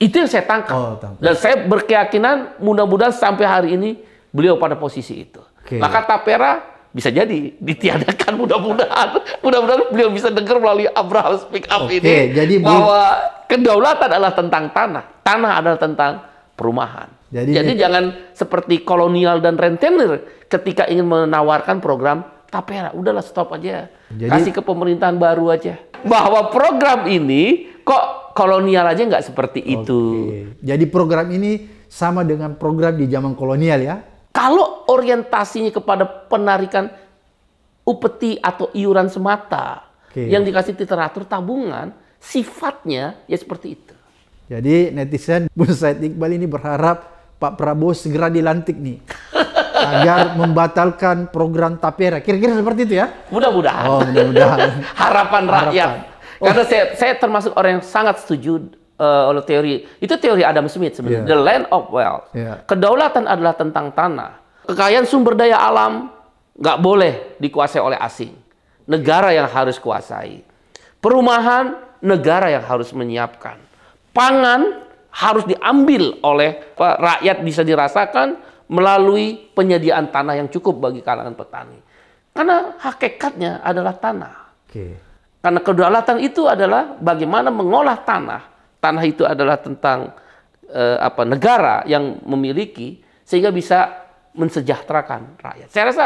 Itu yang saya tangkap. Oh, tangkap. Dan saya berkeyakinan mudah-mudahan sampai hari ini beliau pada posisi itu. Okay. Maka tapera bisa jadi ditiadakan mudah-mudahan mudah-mudahan beliau bisa dengar melalui Abraham Speak Up okay. ini jadi bahwa kedaulatan adalah tentang tanah, tanah adalah tentang perumahan. Jadi, jadi jangan seperti kolonial dan rentenir ketika ingin menawarkan program tapera, ya, udahlah stop aja. Jadi, Kasih ke pemerintahan baru aja. Bahwa program ini kok kolonial aja nggak seperti okay. itu. Jadi program ini sama dengan program di zaman kolonial ya? Kalau orientasinya kepada penarikan upeti atau iuran semata okay. yang dikasih literatur tabungan, sifatnya ya seperti itu. Jadi netizen Bung Said Iqbal ini berharap Pak Prabowo segera dilantik nih. agar membatalkan program tapera. Kira-kira seperti itu ya? Mudah-mudahan. Oh, mudah-mudahan. Harapan rakyat. Oh. Karena saya, saya termasuk orang yang sangat setuju uh, oleh teori itu teori Adam Smith sebenarnya. Yeah. The land of wealth. Yeah. Kedaulatan adalah tentang tanah. Kekayaan sumber daya alam nggak boleh dikuasai oleh asing. Negara yang harus kuasai. Perumahan negara yang harus menyiapkan. Pangan harus diambil oleh rakyat bisa dirasakan melalui penyediaan tanah yang cukup bagi kalangan petani. Karena hakikatnya adalah tanah. Oke. Karena kedaulatan itu adalah bagaimana mengolah tanah. Tanah itu adalah tentang eh, apa negara yang memiliki sehingga bisa mensejahterakan rakyat. Saya rasa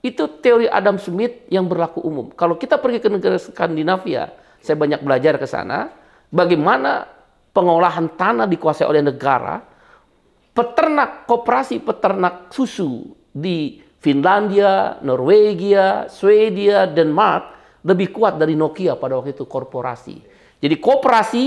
itu teori Adam Smith yang berlaku umum. Kalau kita pergi ke negara Skandinavia, saya banyak belajar ke sana, bagaimana pengolahan tanah dikuasai oleh negara peternak koperasi peternak susu di Finlandia, Norwegia, Swedia, Denmark lebih kuat dari Nokia pada waktu itu korporasi. Jadi koperasi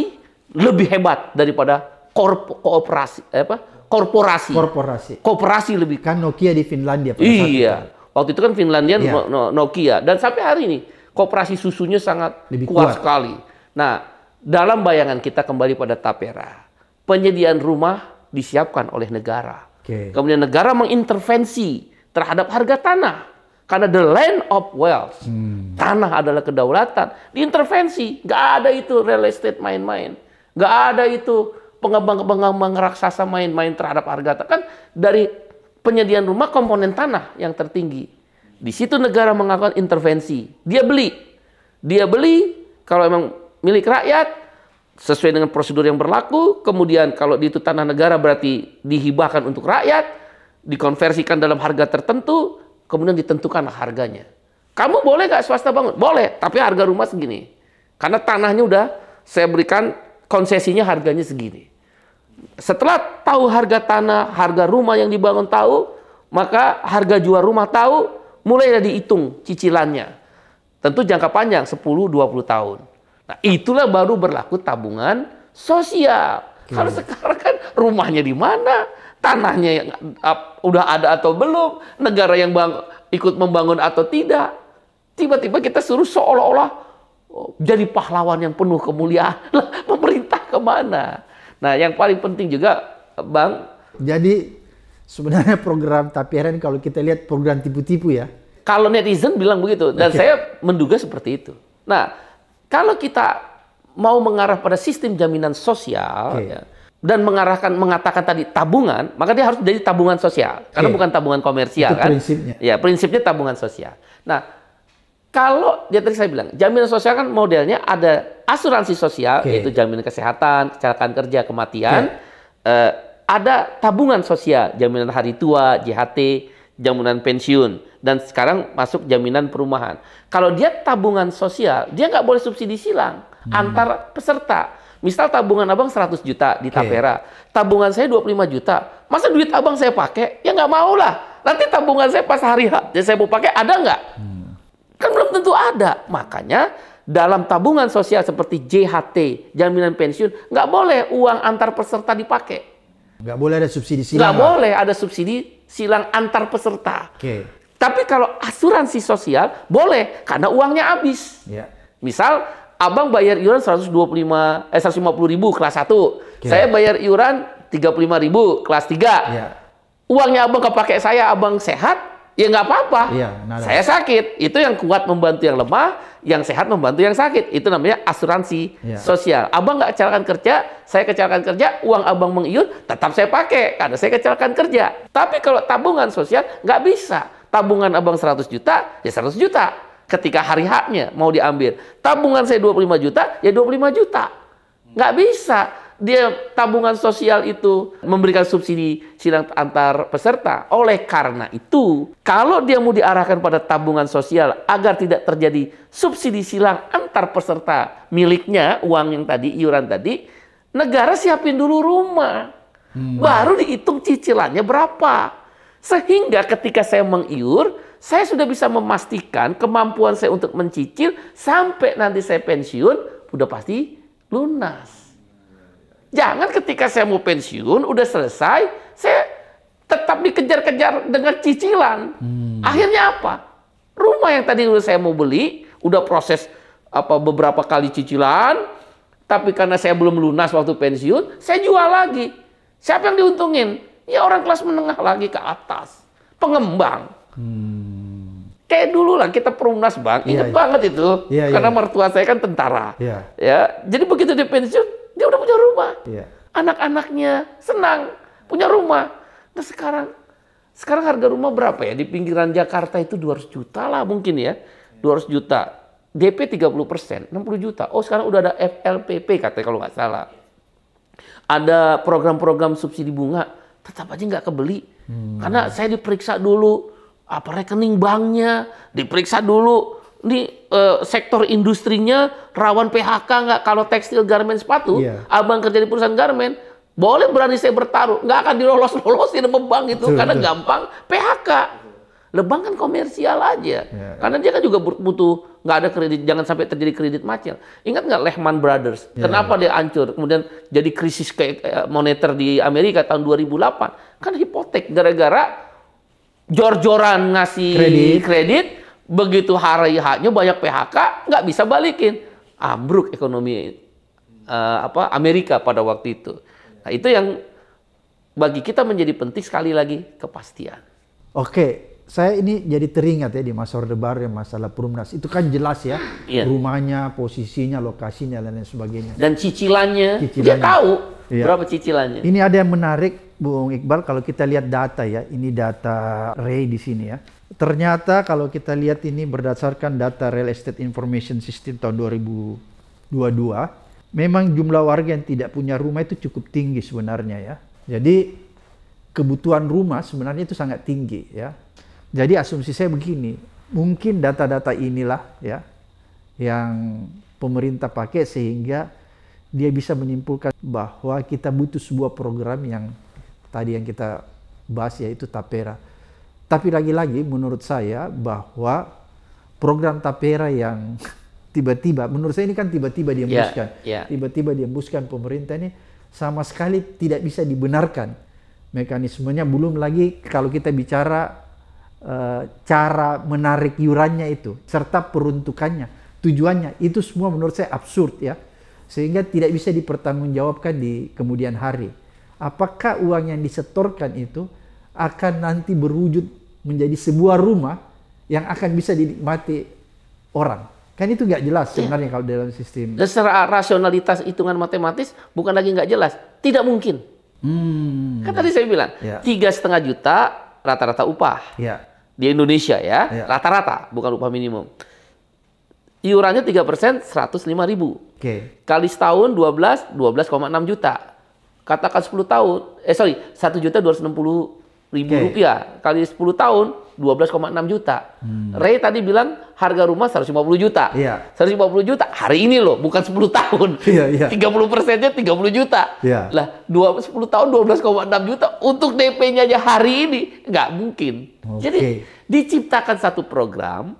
lebih hebat daripada korp kooperasi apa? Korporasi. Korporasi. Koperasi lebih kan Nokia di Finlandia pada Iya. Saat itu. Waktu itu kan Finlandia iya. Nokia dan sampai hari ini koperasi susunya sangat lebih kuat, kuat sekali. Nah, dalam bayangan kita kembali pada tapera. Penyediaan rumah disiapkan oleh negara. Okay. Kemudian negara mengintervensi terhadap harga tanah karena the land of wealth, hmm. tanah adalah kedaulatan. Diintervensi, nggak ada itu real estate main-main, nggak ada itu pengembang-pengembang raksasa main-main terhadap harga tanah. Kan dari penyediaan rumah komponen tanah yang tertinggi. Di situ negara melakukan intervensi. Dia beli, dia beli kalau emang milik rakyat sesuai dengan prosedur yang berlaku. Kemudian kalau itu tanah negara berarti dihibahkan untuk rakyat, dikonversikan dalam harga tertentu, kemudian ditentukan harganya. Kamu boleh nggak swasta bangun? Boleh, tapi harga rumah segini. Karena tanahnya udah saya berikan konsesinya harganya segini. Setelah tahu harga tanah, harga rumah yang dibangun tahu, maka harga jual rumah tahu, mulai dihitung cicilannya. Tentu jangka panjang, 10-20 tahun. Nah, itulah baru berlaku tabungan sosial. Hmm. Kalau sekarang kan rumahnya di mana, tanahnya yang, ap, udah ada atau belum, negara yang bang, ikut membangun atau tidak. Tiba-tiba kita suruh seolah-olah oh, jadi pahlawan yang penuh kemuliaan. pemerintah kemana? Nah, yang paling penting juga, Bang. Jadi sebenarnya program ini kalau kita lihat program tipu-tipu ya. Kalau netizen bilang begitu, dan okay. saya menduga seperti itu. Nah, kalau kita mau mengarah pada sistem jaminan sosial okay. ya, dan mengarahkan mengatakan tadi tabungan, maka dia harus jadi tabungan sosial karena bukan tabungan komersial Itu kan. Prinsipnya. Ya, prinsipnya tabungan sosial. Nah, kalau dia tadi saya bilang jaminan sosial kan modelnya ada asuransi sosial okay. yaitu jaminan kesehatan, kecelakaan kerja, kematian. Okay. Eh, ada tabungan sosial, jaminan hari tua, JHT, jaminan pensiun dan sekarang masuk jaminan perumahan. Kalau dia tabungan sosial, dia nggak boleh subsidi silang hmm. antar peserta. Misal tabungan abang 100 juta di Tapera, tabungan saya 25 juta. Masa duit abang saya pakai? Ya nggak mau lah. Nanti tabungan saya pas hari H, ya saya mau pakai ada nggak? Hmm. Kan belum tentu ada. Makanya dalam tabungan sosial seperti JHT, jaminan pensiun, nggak boleh uang antar peserta dipakai. Nggak boleh ada subsidi silang. Nggak boleh ada subsidi silang antar peserta. Okay. Tapi kalau asuransi sosial boleh karena uangnya habis. Ya. Misal abang bayar iuran 125 eh 150 ribu kelas 1. Ya. Saya bayar iuran 35 ribu kelas 3. Ya. Uangnya abang kepake saya, abang sehat, ya nggak apa-apa. Ya, saya sakit, itu yang kuat membantu yang lemah, yang sehat membantu yang sakit. Itu namanya asuransi ya. sosial. Abang nggak kecelakaan kerja, saya kecelakaan kerja, uang abang mengiur, tetap saya pakai karena saya kecelakaan kerja. Tapi kalau tabungan sosial nggak bisa tabungan abang 100 juta, ya 100 juta. Ketika hari haknya mau diambil. Tabungan saya 25 juta, ya 25 juta. Nggak bisa. Dia tabungan sosial itu memberikan subsidi silang antar peserta. Oleh karena itu, kalau dia mau diarahkan pada tabungan sosial agar tidak terjadi subsidi silang antar peserta miliknya, uang yang tadi, iuran tadi, negara siapin dulu rumah. Hmm. Baru dihitung cicilannya berapa sehingga ketika saya mengiur, saya sudah bisa memastikan kemampuan saya untuk mencicil sampai nanti saya pensiun, udah pasti lunas. Jangan ketika saya mau pensiun, udah selesai, saya tetap dikejar-kejar dengan cicilan. Hmm. Akhirnya apa? Rumah yang tadi saya mau beli, udah proses apa beberapa kali cicilan, tapi karena saya belum lunas waktu pensiun, saya jual lagi. Siapa yang diuntungin? ya orang kelas menengah lagi ke atas, pengembang. Hmm. Kayak dulu lah kita perumnas bang, iya, inget ya, banget banget itu, ya, karena ya. mertua saya kan tentara. Ya. Ya, jadi begitu dia pensiun, dia udah punya rumah. ya. Anak-anaknya senang punya rumah. Nah sekarang, sekarang harga rumah berapa ya di pinggiran Jakarta itu 200 juta lah mungkin ya, 200 juta. DP 30 persen, 60 juta. Oh sekarang udah ada FLPP katanya kalau nggak salah. Ada program-program subsidi bunga tetap aja nggak kebeli. Hmm. Karena saya diperiksa dulu apa rekening banknya, diperiksa dulu ini uh, sektor industrinya rawan PHK nggak kalau tekstil garmen sepatu yeah. abang kerja di perusahaan garmen boleh berani saya bertaruh nggak akan dilolos lolosin sama bank itu betul, karena betul. gampang PHK Lebang kan komersial aja. Yeah. Ya. Karena dia kan juga butuh nggak ada kredit, jangan sampai terjadi kredit macet. Ingat nggak Lehman Brothers? Yeah. Kenapa ya. dia hancur? Kemudian jadi krisis kayak eh, moneter di Amerika tahun 2008. Kan hipotek gara-gara jor-joran ngasih kredit, kredit begitu hari haknya banyak PHK nggak bisa balikin ambruk ekonomi uh, apa Amerika pada waktu itu nah itu yang bagi kita menjadi penting sekali lagi kepastian oke saya ini jadi teringat ya di masa Orde Baru yang masalah perumnas itu kan jelas ya yeah. rumahnya, posisinya, lokasinya dan lain sebagainya. Dan cicilannya, cicilannya. dia tahu yeah. berapa cicilannya. Ini ada yang menarik Bung Iqbal kalau kita lihat data ya, ini data Ray di sini ya. Ternyata kalau kita lihat ini berdasarkan data Real Estate Information System tahun 2022, memang jumlah warga yang tidak punya rumah itu cukup tinggi sebenarnya ya. Jadi kebutuhan rumah sebenarnya itu sangat tinggi ya jadi asumsi saya begini, mungkin data-data inilah ya yang pemerintah pakai sehingga dia bisa menyimpulkan bahwa kita butuh sebuah program yang tadi yang kita bahas yaitu tapera. Tapi lagi-lagi menurut saya bahwa program tapera yang tiba-tiba menurut saya ini kan tiba-tiba ya, ya. Tiba-tiba Yeah, yeah. Tiba-tiba diembuskan pemerintah ini sama sekali tidak bisa dibenarkan mekanismenya belum lagi kalau kita bicara Eh, cara menarik yurannya itu serta peruntukannya, tujuannya itu semua menurut saya absurd ya. Sehingga tidak bisa dipertanggungjawabkan di kemudian hari. Apakah uang yang disetorkan itu akan nanti berwujud menjadi sebuah rumah yang akan bisa dinikmati orang? Kan itu nggak jelas iya. sebenarnya kalau dalam sistem. Dan secara rasionalitas hitungan matematis bukan lagi nggak jelas, tidak mungkin. Hmm. Kan tadi saya bilang ya. tiga setengah juta rata-rata upah. Ya di Indonesia ya, iya. rata-rata, ya. bukan upah minimum. Iurannya 3%, 105 ribu. Okay. Kali setahun 12, 12,6 juta. Katakan 10 tahun, eh sorry, 1 juta 260 ribu okay. rupiah. Kali 10 tahun, 12,6 juta. Hmm. Ray tadi bilang harga rumah 150 juta. Iya. 150 juta hari ini loh, bukan 10 tahun. Iya, iya. 30 persennya 30 juta. Iya. Lah, 2, 10 tahun 12,6 juta untuk DP-nya aja hari ini nggak mungkin. Okay. Jadi diciptakan satu program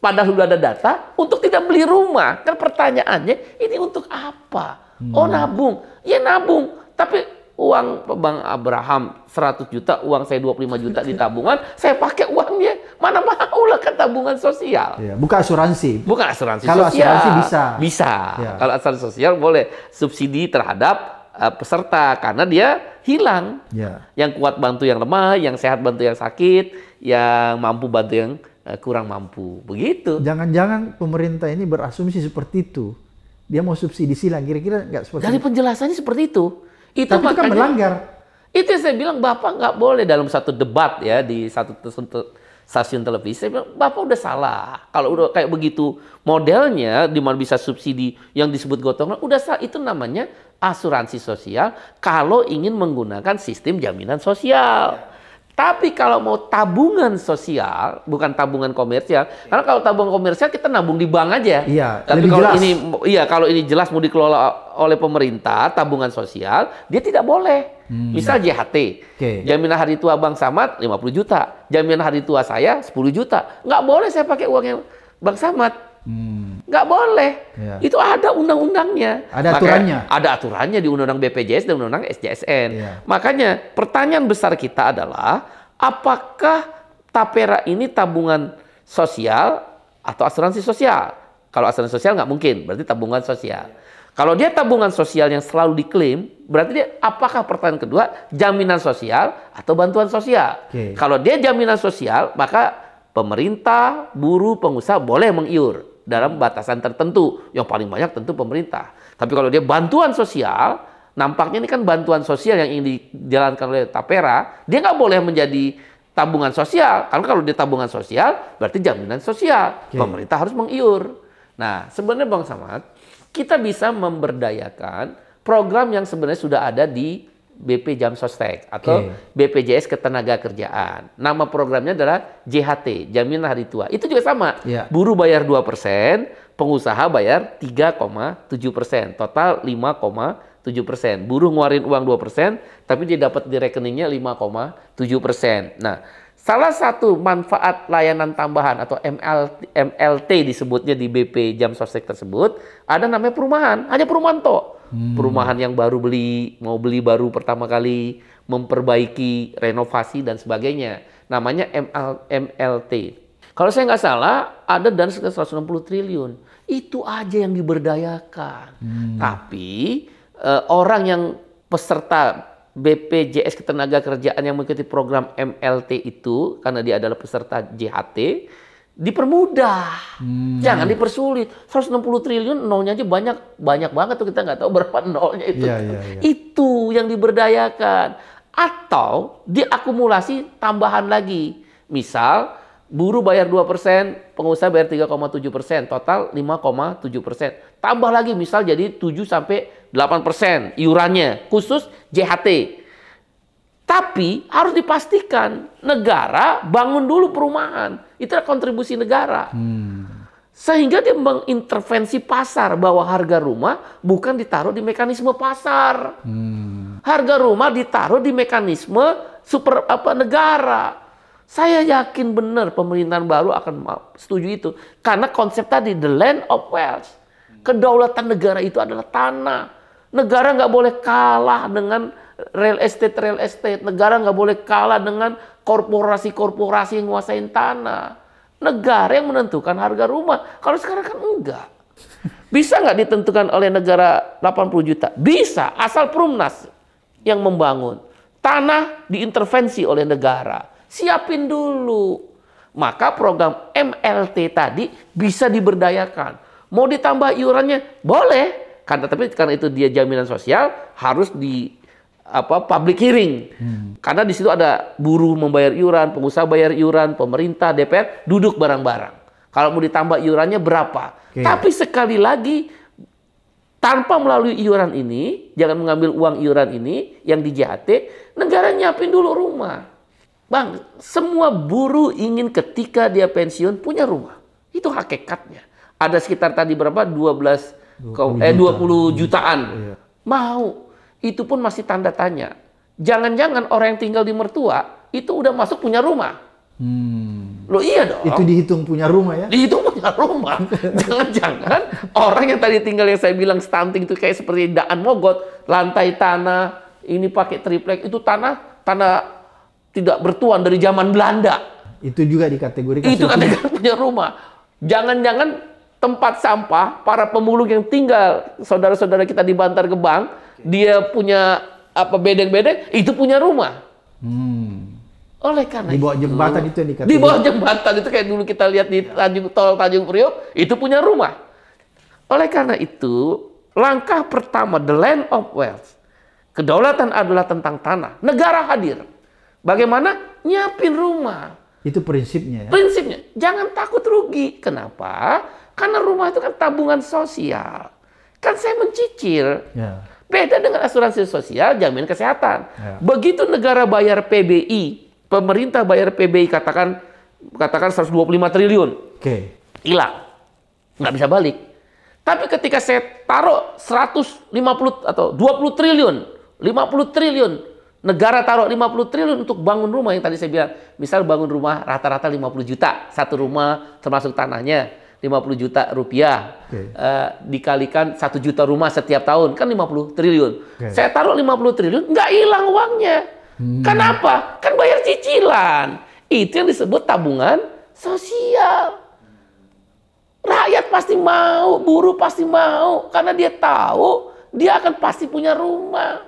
padahal sudah ada data untuk tidak beli rumah. Kan pertanyaannya ini untuk apa? Oh, hmm. Oh nabung, ya nabung. Tapi uang Bang Abraham 100 juta, uang saya 25 juta di tabungan, saya pakai uangnya. Mana mau lah kan tabungan sosial. Ya, bukan asuransi. Bukan asuransi Kalau sosial. asuransi bisa. Bisa. Ya. Kalau asuransi sosial boleh subsidi terhadap uh, peserta karena dia hilang. Ya. Yang kuat bantu yang lemah, yang sehat bantu yang sakit, yang mampu bantu yang uh, kurang mampu. Begitu. Jangan-jangan pemerintah ini berasumsi seperti itu. Dia mau subsidi silang, kira-kira nggak seperti Dari penjelasannya seperti itu itu, Tapi makanya, itu kan melanggar. Itu yang saya bilang Bapak nggak boleh dalam satu debat ya di satu stasiun televisi. Saya bilang, Bapak udah salah. Kalau udah kayak begitu modelnya di mana bisa subsidi yang disebut gotong royong udah salah. Itu namanya asuransi sosial kalau ingin menggunakan sistem jaminan sosial. Tapi kalau mau tabungan sosial, bukan tabungan komersial, karena kalau tabungan komersial kita nabung di bank aja. Iya. Tapi kalau jelas. ini, iya kalau ini jelas mau dikelola oleh pemerintah, tabungan sosial, dia tidak boleh. Hmm. Misal iya. JHT, okay. jaminan hari tua Bang Samad 50 juta, jaminan hari tua saya 10 juta. Nggak boleh saya pakai uangnya Bang Samad Hmm. Nggak boleh. Ya. Itu ada undang-undangnya. Ada Makanya, aturannya. Ada aturannya di Undang-Undang BPJS dan Undang-Undang SJSN. Ya. Makanya pertanyaan besar kita adalah apakah tapera ini tabungan sosial atau asuransi sosial? Kalau asuransi sosial nggak mungkin, berarti tabungan sosial. Kalau dia tabungan sosial yang selalu diklaim, berarti dia apakah pertanyaan kedua jaminan sosial atau bantuan sosial? Okay. Kalau dia jaminan sosial, maka pemerintah, buruh, pengusaha boleh mengiur dalam batasan tertentu. Yang paling banyak tentu pemerintah. Tapi kalau dia bantuan sosial, nampaknya ini kan bantuan sosial yang ingin dijalankan oleh Tapera, dia nggak boleh menjadi tabungan sosial. Karena kalau dia tabungan sosial, berarti jaminan sosial. Okay. Pemerintah harus mengiur. Nah, sebenarnya Bang Samad, kita bisa memberdayakan program yang sebenarnya sudah ada di BP Jam Sostek atau okay. BPJS Ketenaga Kerjaan. Nama programnya adalah JHT, Jaminan Hari Tua. Itu juga sama. Yeah. Buruh bayar 2%, pengusaha bayar 3,7%, total 5,7%. Buruh nguarin uang 2%, tapi dia dapat di rekeningnya 5,7%. Nah, salah satu manfaat layanan tambahan atau MLT, MLT disebutnya di BP Jam Sostek tersebut, ada namanya perumahan, hanya perumahan toh hmm. perumahan yang baru beli, mau beli baru pertama kali, memperbaiki, renovasi dan sebagainya. Namanya ML, MLT. Kalau saya nggak salah, ada dana sekitar 160 triliun. Itu aja yang diberdayakan. Hmm. Tapi uh, orang yang peserta BPJS Ketenagakerjaan yang mengikuti program MLT itu karena dia adalah peserta JHT dipermudah, hmm. jangan dipersulit. 160 triliun nolnya aja banyak banyak banget tuh kita nggak tahu berapa nolnya itu. Ya, ya, ya. Itu yang diberdayakan atau diakumulasi tambahan lagi. Misal buruh bayar 2%, pengusaha bayar 3,7%, total 5,7%. Tambah lagi misal jadi 7 sampai 8% iurannya khusus JHT. Tapi harus dipastikan negara bangun dulu perumahan. Itu kontribusi negara. Hmm. Sehingga dia mengintervensi pasar bahwa harga rumah bukan ditaruh di mekanisme pasar. Hmm. Harga rumah ditaruh di mekanisme super apa negara. Saya yakin benar pemerintahan baru akan setuju itu karena konsep tadi the land of wealth. Kedaulatan negara itu adalah tanah. Negara nggak boleh kalah dengan real estate real estate. Negara nggak boleh kalah dengan korporasi-korporasi yang nguasain tanah. Negara yang menentukan harga rumah. Kalau sekarang kan enggak. Bisa nggak ditentukan oleh negara 80 juta? Bisa, asal Perumnas yang membangun. Tanah diintervensi oleh negara. Siapin dulu. Maka program MLT tadi bisa diberdayakan. Mau ditambah iurannya? Boleh. Karena tapi karena itu dia jaminan sosial harus di apa public hearing. Hmm. Karena di situ ada buruh membayar iuran, pengusaha bayar iuran, pemerintah, DPR duduk bareng-bareng. Kalau mau ditambah iurannya berapa? Okay. Tapi sekali lagi tanpa melalui iuran ini, jangan mengambil uang iuran ini yang di JHT, negara nyiapin dulu rumah. Bang, semua buruh ingin ketika dia pensiun punya rumah. Itu hakikatnya. Ada sekitar tadi berapa? 12 20 eh 20 jutaan. Iya. Mau itu pun masih tanda tanya. Jangan-jangan orang yang tinggal di mertua itu udah masuk punya rumah. Hmm. Lo iya dong. Itu dihitung punya rumah ya? Dihitung punya rumah. Jangan-jangan orang yang tadi tinggal yang saya bilang stunting itu kayak seperti daan mogot, lantai tanah, ini pakai triplek, itu tanah tanah tidak bertuan dari zaman Belanda. Itu juga dikategorikan. Itu kategori punya rumah. Jangan-jangan tempat sampah para pemulung yang tinggal saudara-saudara kita di Bantar Gebang, dia punya apa bedeng-bedeng itu punya rumah. Hmm. Oleh karena di bawah itu, jembatan itu yang Di bawah jembatan itu kayak dulu kita lihat di Tanjung Tol Tanjung Priok itu punya rumah. Oleh karena itu, langkah pertama the land of wealth. Kedaulatan adalah tentang tanah. Negara hadir. Bagaimana? Nyiapin rumah. Itu prinsipnya ya. Prinsipnya. Jangan takut rugi. Kenapa? Karena rumah itu kan tabungan sosial. Kan saya mencicil. Yeah. Beda dengan asuransi sosial, jaminan kesehatan. Yeah. Begitu negara bayar PBI, pemerintah bayar PBI katakan katakan 125 triliun. Oke. Okay. Hilang. Nggak bisa balik. Tapi ketika saya taruh 150 atau 20 triliun, 50 triliun, negara taruh 50 triliun untuk bangun rumah yang tadi saya bilang, misal bangun rumah rata-rata 50 juta, satu rumah termasuk tanahnya 50 juta rupiah okay. uh, eh, dikalikan satu juta rumah setiap tahun kan 50 triliun. Okay. Saya taruh 50 triliun nggak hilang uangnya. Hmm. Kenapa? Kan bayar cicilan. Itu yang disebut tabungan sosial. Rakyat pasti mau, buruh pasti mau karena dia tahu dia akan pasti punya rumah.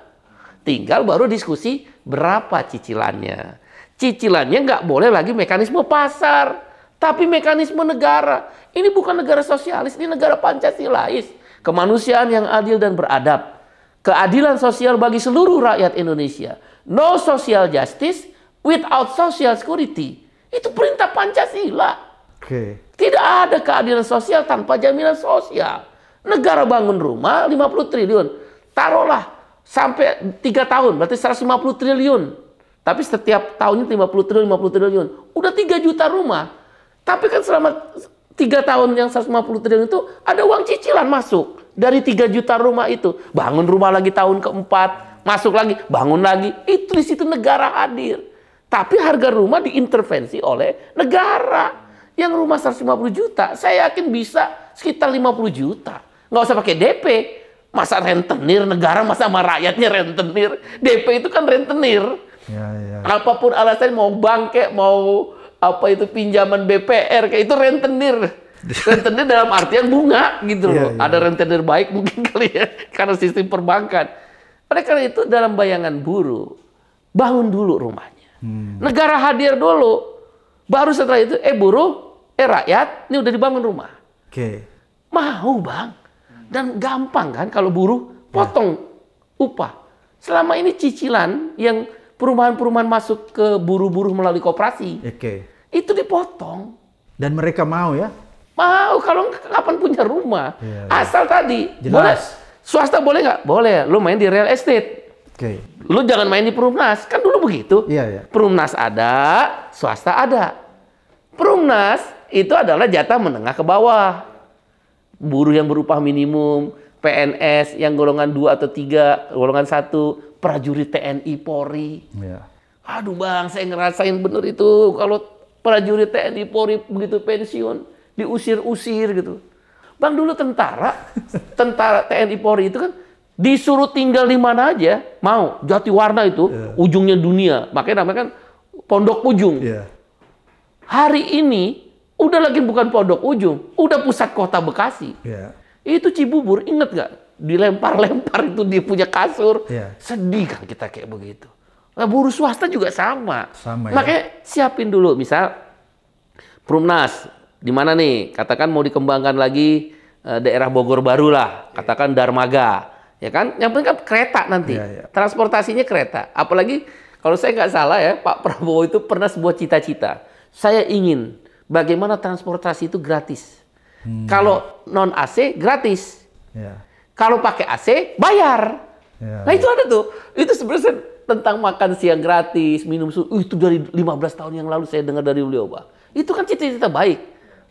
Tinggal baru diskusi berapa cicilannya. Cicilannya nggak boleh lagi mekanisme pasar, tapi mekanisme negara. Ini bukan negara sosialis, ini negara Pancasilais. Kemanusiaan yang adil dan beradab. Keadilan sosial bagi seluruh rakyat Indonesia. No social justice without social security. Itu perintah Pancasila. Okay. Tidak ada keadilan sosial tanpa jaminan sosial. Negara bangun rumah 50 triliun. Taruhlah sampai 3 tahun, berarti 150 triliun. Tapi setiap tahunnya 50 triliun, 50 triliun. Udah 3 juta rumah. Tapi kan selama tiga tahun yang 150 triliun itu ada uang cicilan masuk dari tiga juta rumah itu. Bangun rumah lagi tahun keempat, masuk lagi, bangun lagi. Itu di situ negara hadir. Tapi harga rumah diintervensi oleh negara. Yang rumah 150 juta, saya yakin bisa sekitar 50 juta. Nggak usah pakai DP. Masa rentenir negara, masa sama rakyatnya rentenir. DP itu kan rentenir. Ya, ya. Apapun alasan mau bangke, mau apa itu pinjaman BPR kayak itu rentenir rentenir dalam artian bunga gitu iya, loh. Yeah, yeah. Ada rentenir baik mungkin kali ya karena sistem perbankan. Oleh karena itu dalam bayangan buruh bangun dulu rumahnya. Hmm. Negara hadir dulu. Baru setelah itu eh buruh, eh rakyat, ini udah dibangun rumah. Oke. Okay. Mau, Bang. Dan gampang kan kalau buruh ya. potong yeah. upah. Selama ini cicilan yang perumahan-perumahan masuk ke buruh-buruh melalui koperasi. Oke. Okay itu dipotong. Dan mereka mau ya? Mau. Kalau kapan punya rumah? Ya, ya. Asal tadi. Jelas. Boleh. Swasta boleh nggak? Boleh. Lu main di real estate. Oke. Okay. Lu jangan main di perumnas. Kan dulu begitu. Iya, iya. Perumnas ada, swasta ada. Perumnas itu adalah jatah menengah ke bawah. Buruh yang berupah minimum, PNS yang golongan 2 atau 3, golongan 1, prajurit TNI Polri. Iya. Aduh bang, saya ngerasain bener itu kalau prajurit TNI Polri begitu pensiun diusir-usir gitu. Bang dulu tentara, tentara TNI Polri itu kan disuruh tinggal di mana aja mau. Jati warna itu yeah. ujungnya dunia, makanya namanya kan pondok ujung. Yeah. Hari ini udah lagi bukan pondok ujung, udah pusat kota Bekasi. Yeah. Itu Cibubur, inget gak? Dilempar-lempar itu dia punya kasur. Yeah. Sedih kan kita kayak begitu. Nah, buruh swasta juga sama. sama ya. Makanya siapin dulu misal Perumnas di mana nih? Katakan mau dikembangkan lagi e, daerah Bogor baru lah, katakan Darmaga, ya kan? Yang penting kan kereta nanti. Ya, ya. Transportasinya kereta. Apalagi kalau saya nggak salah ya, Pak Prabowo itu pernah sebuah cita-cita. Saya ingin bagaimana transportasi itu gratis. Hmm. Kalau non AC gratis. Ya. Kalau pakai AC bayar. Ya, nah itu iya. ada tuh. Itu sebenarnya tentang makan siang gratis, minum susu. Uh, itu dari 15 tahun yang lalu saya dengar dari beliau, Pak. Itu kan cita-cita baik.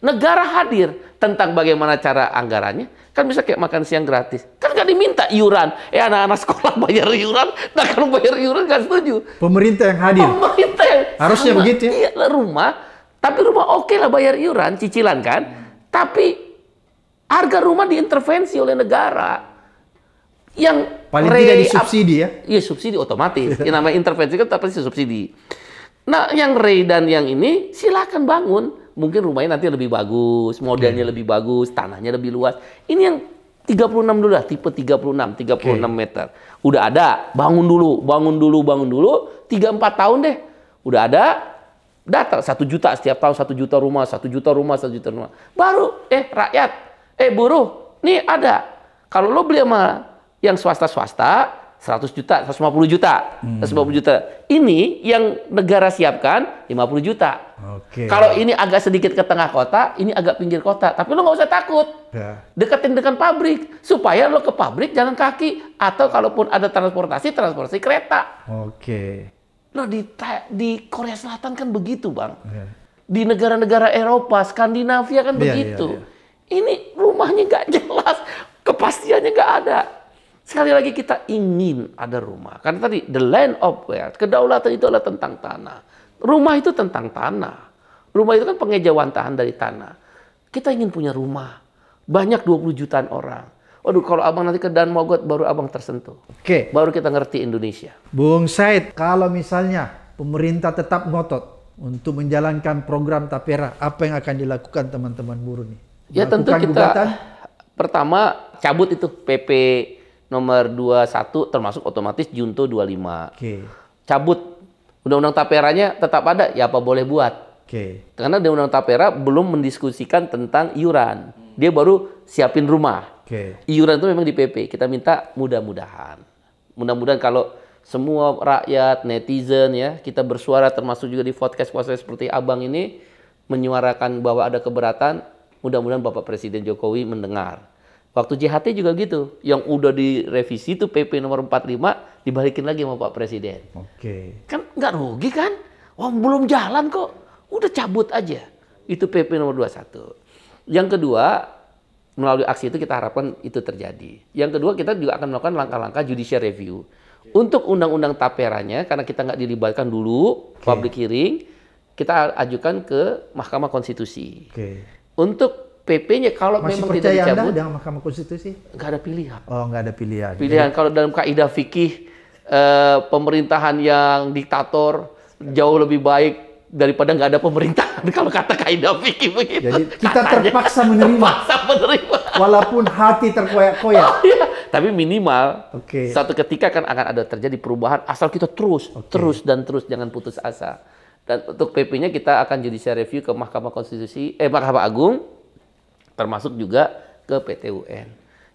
Negara hadir tentang bagaimana cara anggarannya. Kan bisa kayak makan siang gratis. Kan gak diminta iuran. Eh anak-anak sekolah bayar iuran. Nah kalau bayar iuran gak setuju. Pemerintah yang hadir. Pemerintah yang Harusnya sama, begitu ya. Iya, rumah. Tapi rumah oke okay lah bayar iuran, cicilan kan. Tapi harga rumah diintervensi oleh negara yang paling re, tidak disubsidi ya? Iya subsidi otomatis. yang namanya intervensi kan pasti subsidi. Nah yang re dan yang ini silakan bangun. Mungkin rumahnya nanti lebih bagus, modelnya okay. lebih bagus, tanahnya lebih luas. Ini yang 36 dulu lah, tipe 36, 36 okay. meter. Udah ada, bangun dulu, bangun dulu, bangun dulu. 3-4 tahun deh, udah ada. datar. satu juta setiap tahun satu juta rumah, satu juta rumah, satu juta rumah. Baru eh rakyat, eh buruh, nih ada. Kalau lo beli sama yang swasta-swasta 100 juta, 150 juta, hmm. 150 juta. Ini yang negara siapkan 50 juta. Okay. Kalau ini agak sedikit ke tengah kota, ini agak pinggir kota. Tapi lo nggak usah takut. Yeah. Deketin dengan pabrik supaya lo ke pabrik jalan kaki atau kalaupun ada transportasi, transportasi kereta. Oke. Okay. Lo di di Korea Selatan kan begitu, Bang. Yeah. Di negara-negara Eropa, Skandinavia kan yeah, iya, begitu. Yeah, yeah. Ini rumahnya nggak jelas, kepastiannya nggak ada Sekali lagi kita ingin ada rumah. Karena tadi the land of wealth, kedaulatan itu adalah tentang tanah. Rumah itu tentang tanah. Rumah itu kan pengejawantahan dari tanah. Kita ingin punya rumah. Banyak 20 jutaan orang. Waduh, kalau abang nanti ke Dan Mogot baru abang tersentuh. Oke. Baru kita ngerti Indonesia. Bung Said, kalau misalnya pemerintah tetap ngotot untuk menjalankan program Tapera, apa yang akan dilakukan teman-teman buruh nih? Ya tentu kita gugatan? pertama cabut itu PP nomor 21 termasuk otomatis junto 25. Okay. Cabut undang-undang taperanya tetap ada ya apa boleh buat. Okay. Karena di undang tapera belum mendiskusikan tentang iuran. Hmm. Dia baru siapin rumah. Okay. Iuran itu memang di PP. Kita minta mudah-mudahan. Mudah-mudahan kalau semua rakyat, netizen ya, kita bersuara termasuk juga di podcast kuasa seperti Abang ini menyuarakan bahwa ada keberatan, mudah-mudahan Bapak Presiden Jokowi mendengar Waktu JHT juga gitu, yang udah direvisi itu PP nomor 45 dibalikin lagi sama Pak Presiden. Oke. Okay. Kan nggak rugi kan? Wah belum jalan kok, udah cabut aja. Itu PP nomor 21. Yang kedua, melalui aksi itu kita harapkan itu terjadi. Yang kedua, kita juga akan melakukan langkah-langkah judicial review. Untuk undang-undang taperanya, karena kita nggak dilibatkan dulu okay. public hearing, kita ajukan ke Mahkamah Konstitusi. Okay. Untuk PP-nya kalau Masih memang tidak dicabut. Masih dalam Mahkamah Konstitusi? Nggak ada pilihan. Oh, nggak ada pilihan. Pilihan Jadi, kalau dalam kaidah fikih eh, pemerintahan yang diktator jauh lebih baik daripada nggak ada pemerintahan kalau kata kaidah fikih begitu. Jadi kita Katanya, terpaksa menerima. Terpaksa menerima. Walaupun hati terkoyak-koyak. Oh, iya. Tapi minimal okay. satu ketika kan akan ada terjadi perubahan asal kita terus, okay. terus dan terus jangan putus asa. Dan untuk PP-nya kita akan judicial review ke Mahkamah Konstitusi, eh Mahkamah Agung termasuk juga ke PT UN.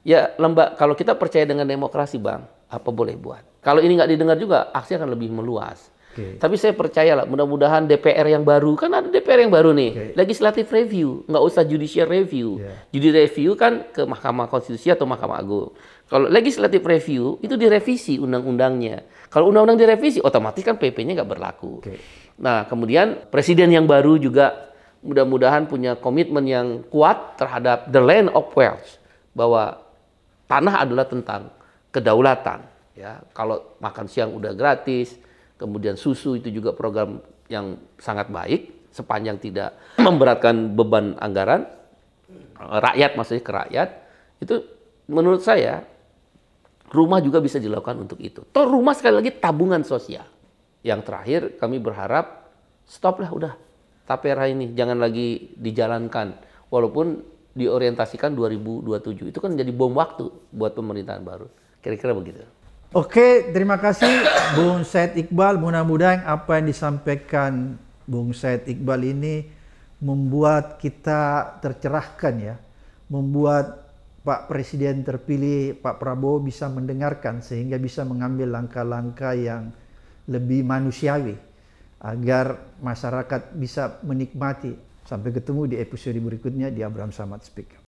Ya lembak kalau kita percaya dengan demokrasi bang, apa boleh buat. Kalau ini nggak didengar juga, aksi akan lebih meluas. Okay. Tapi saya percaya lah, mudah-mudahan DPR yang baru, kan ada DPR yang baru nih, okay. legislative review, nggak usah judicial review. Yeah. Judi review kan ke Mahkamah Konstitusi atau Mahkamah Agung. Kalau legislative review itu direvisi undang-undangnya. Kalau undang-undang direvisi, otomatis kan PP-nya nggak berlaku. Okay. Nah kemudian presiden yang baru juga mudah-mudahan punya komitmen yang kuat terhadap the land of wealth bahwa tanah adalah tentang kedaulatan ya kalau makan siang udah gratis kemudian susu itu juga program yang sangat baik sepanjang tidak memberatkan beban anggaran rakyat maksudnya ke rakyat itu menurut saya rumah juga bisa dilakukan untuk itu toh rumah sekali lagi tabungan sosial yang terakhir kami berharap stoplah udah tapera ini jangan lagi dijalankan walaupun diorientasikan 2027 itu kan jadi bom waktu buat pemerintahan baru kira-kira begitu Oke, terima kasih Bung Said Iqbal. Mudah-mudahan apa yang disampaikan Bung Said Iqbal ini membuat kita tercerahkan ya. Membuat Pak Presiden terpilih Pak Prabowo bisa mendengarkan sehingga bisa mengambil langkah-langkah yang lebih manusiawi agar masyarakat bisa menikmati. Sampai ketemu di episode berikutnya di Abraham Samad Speak.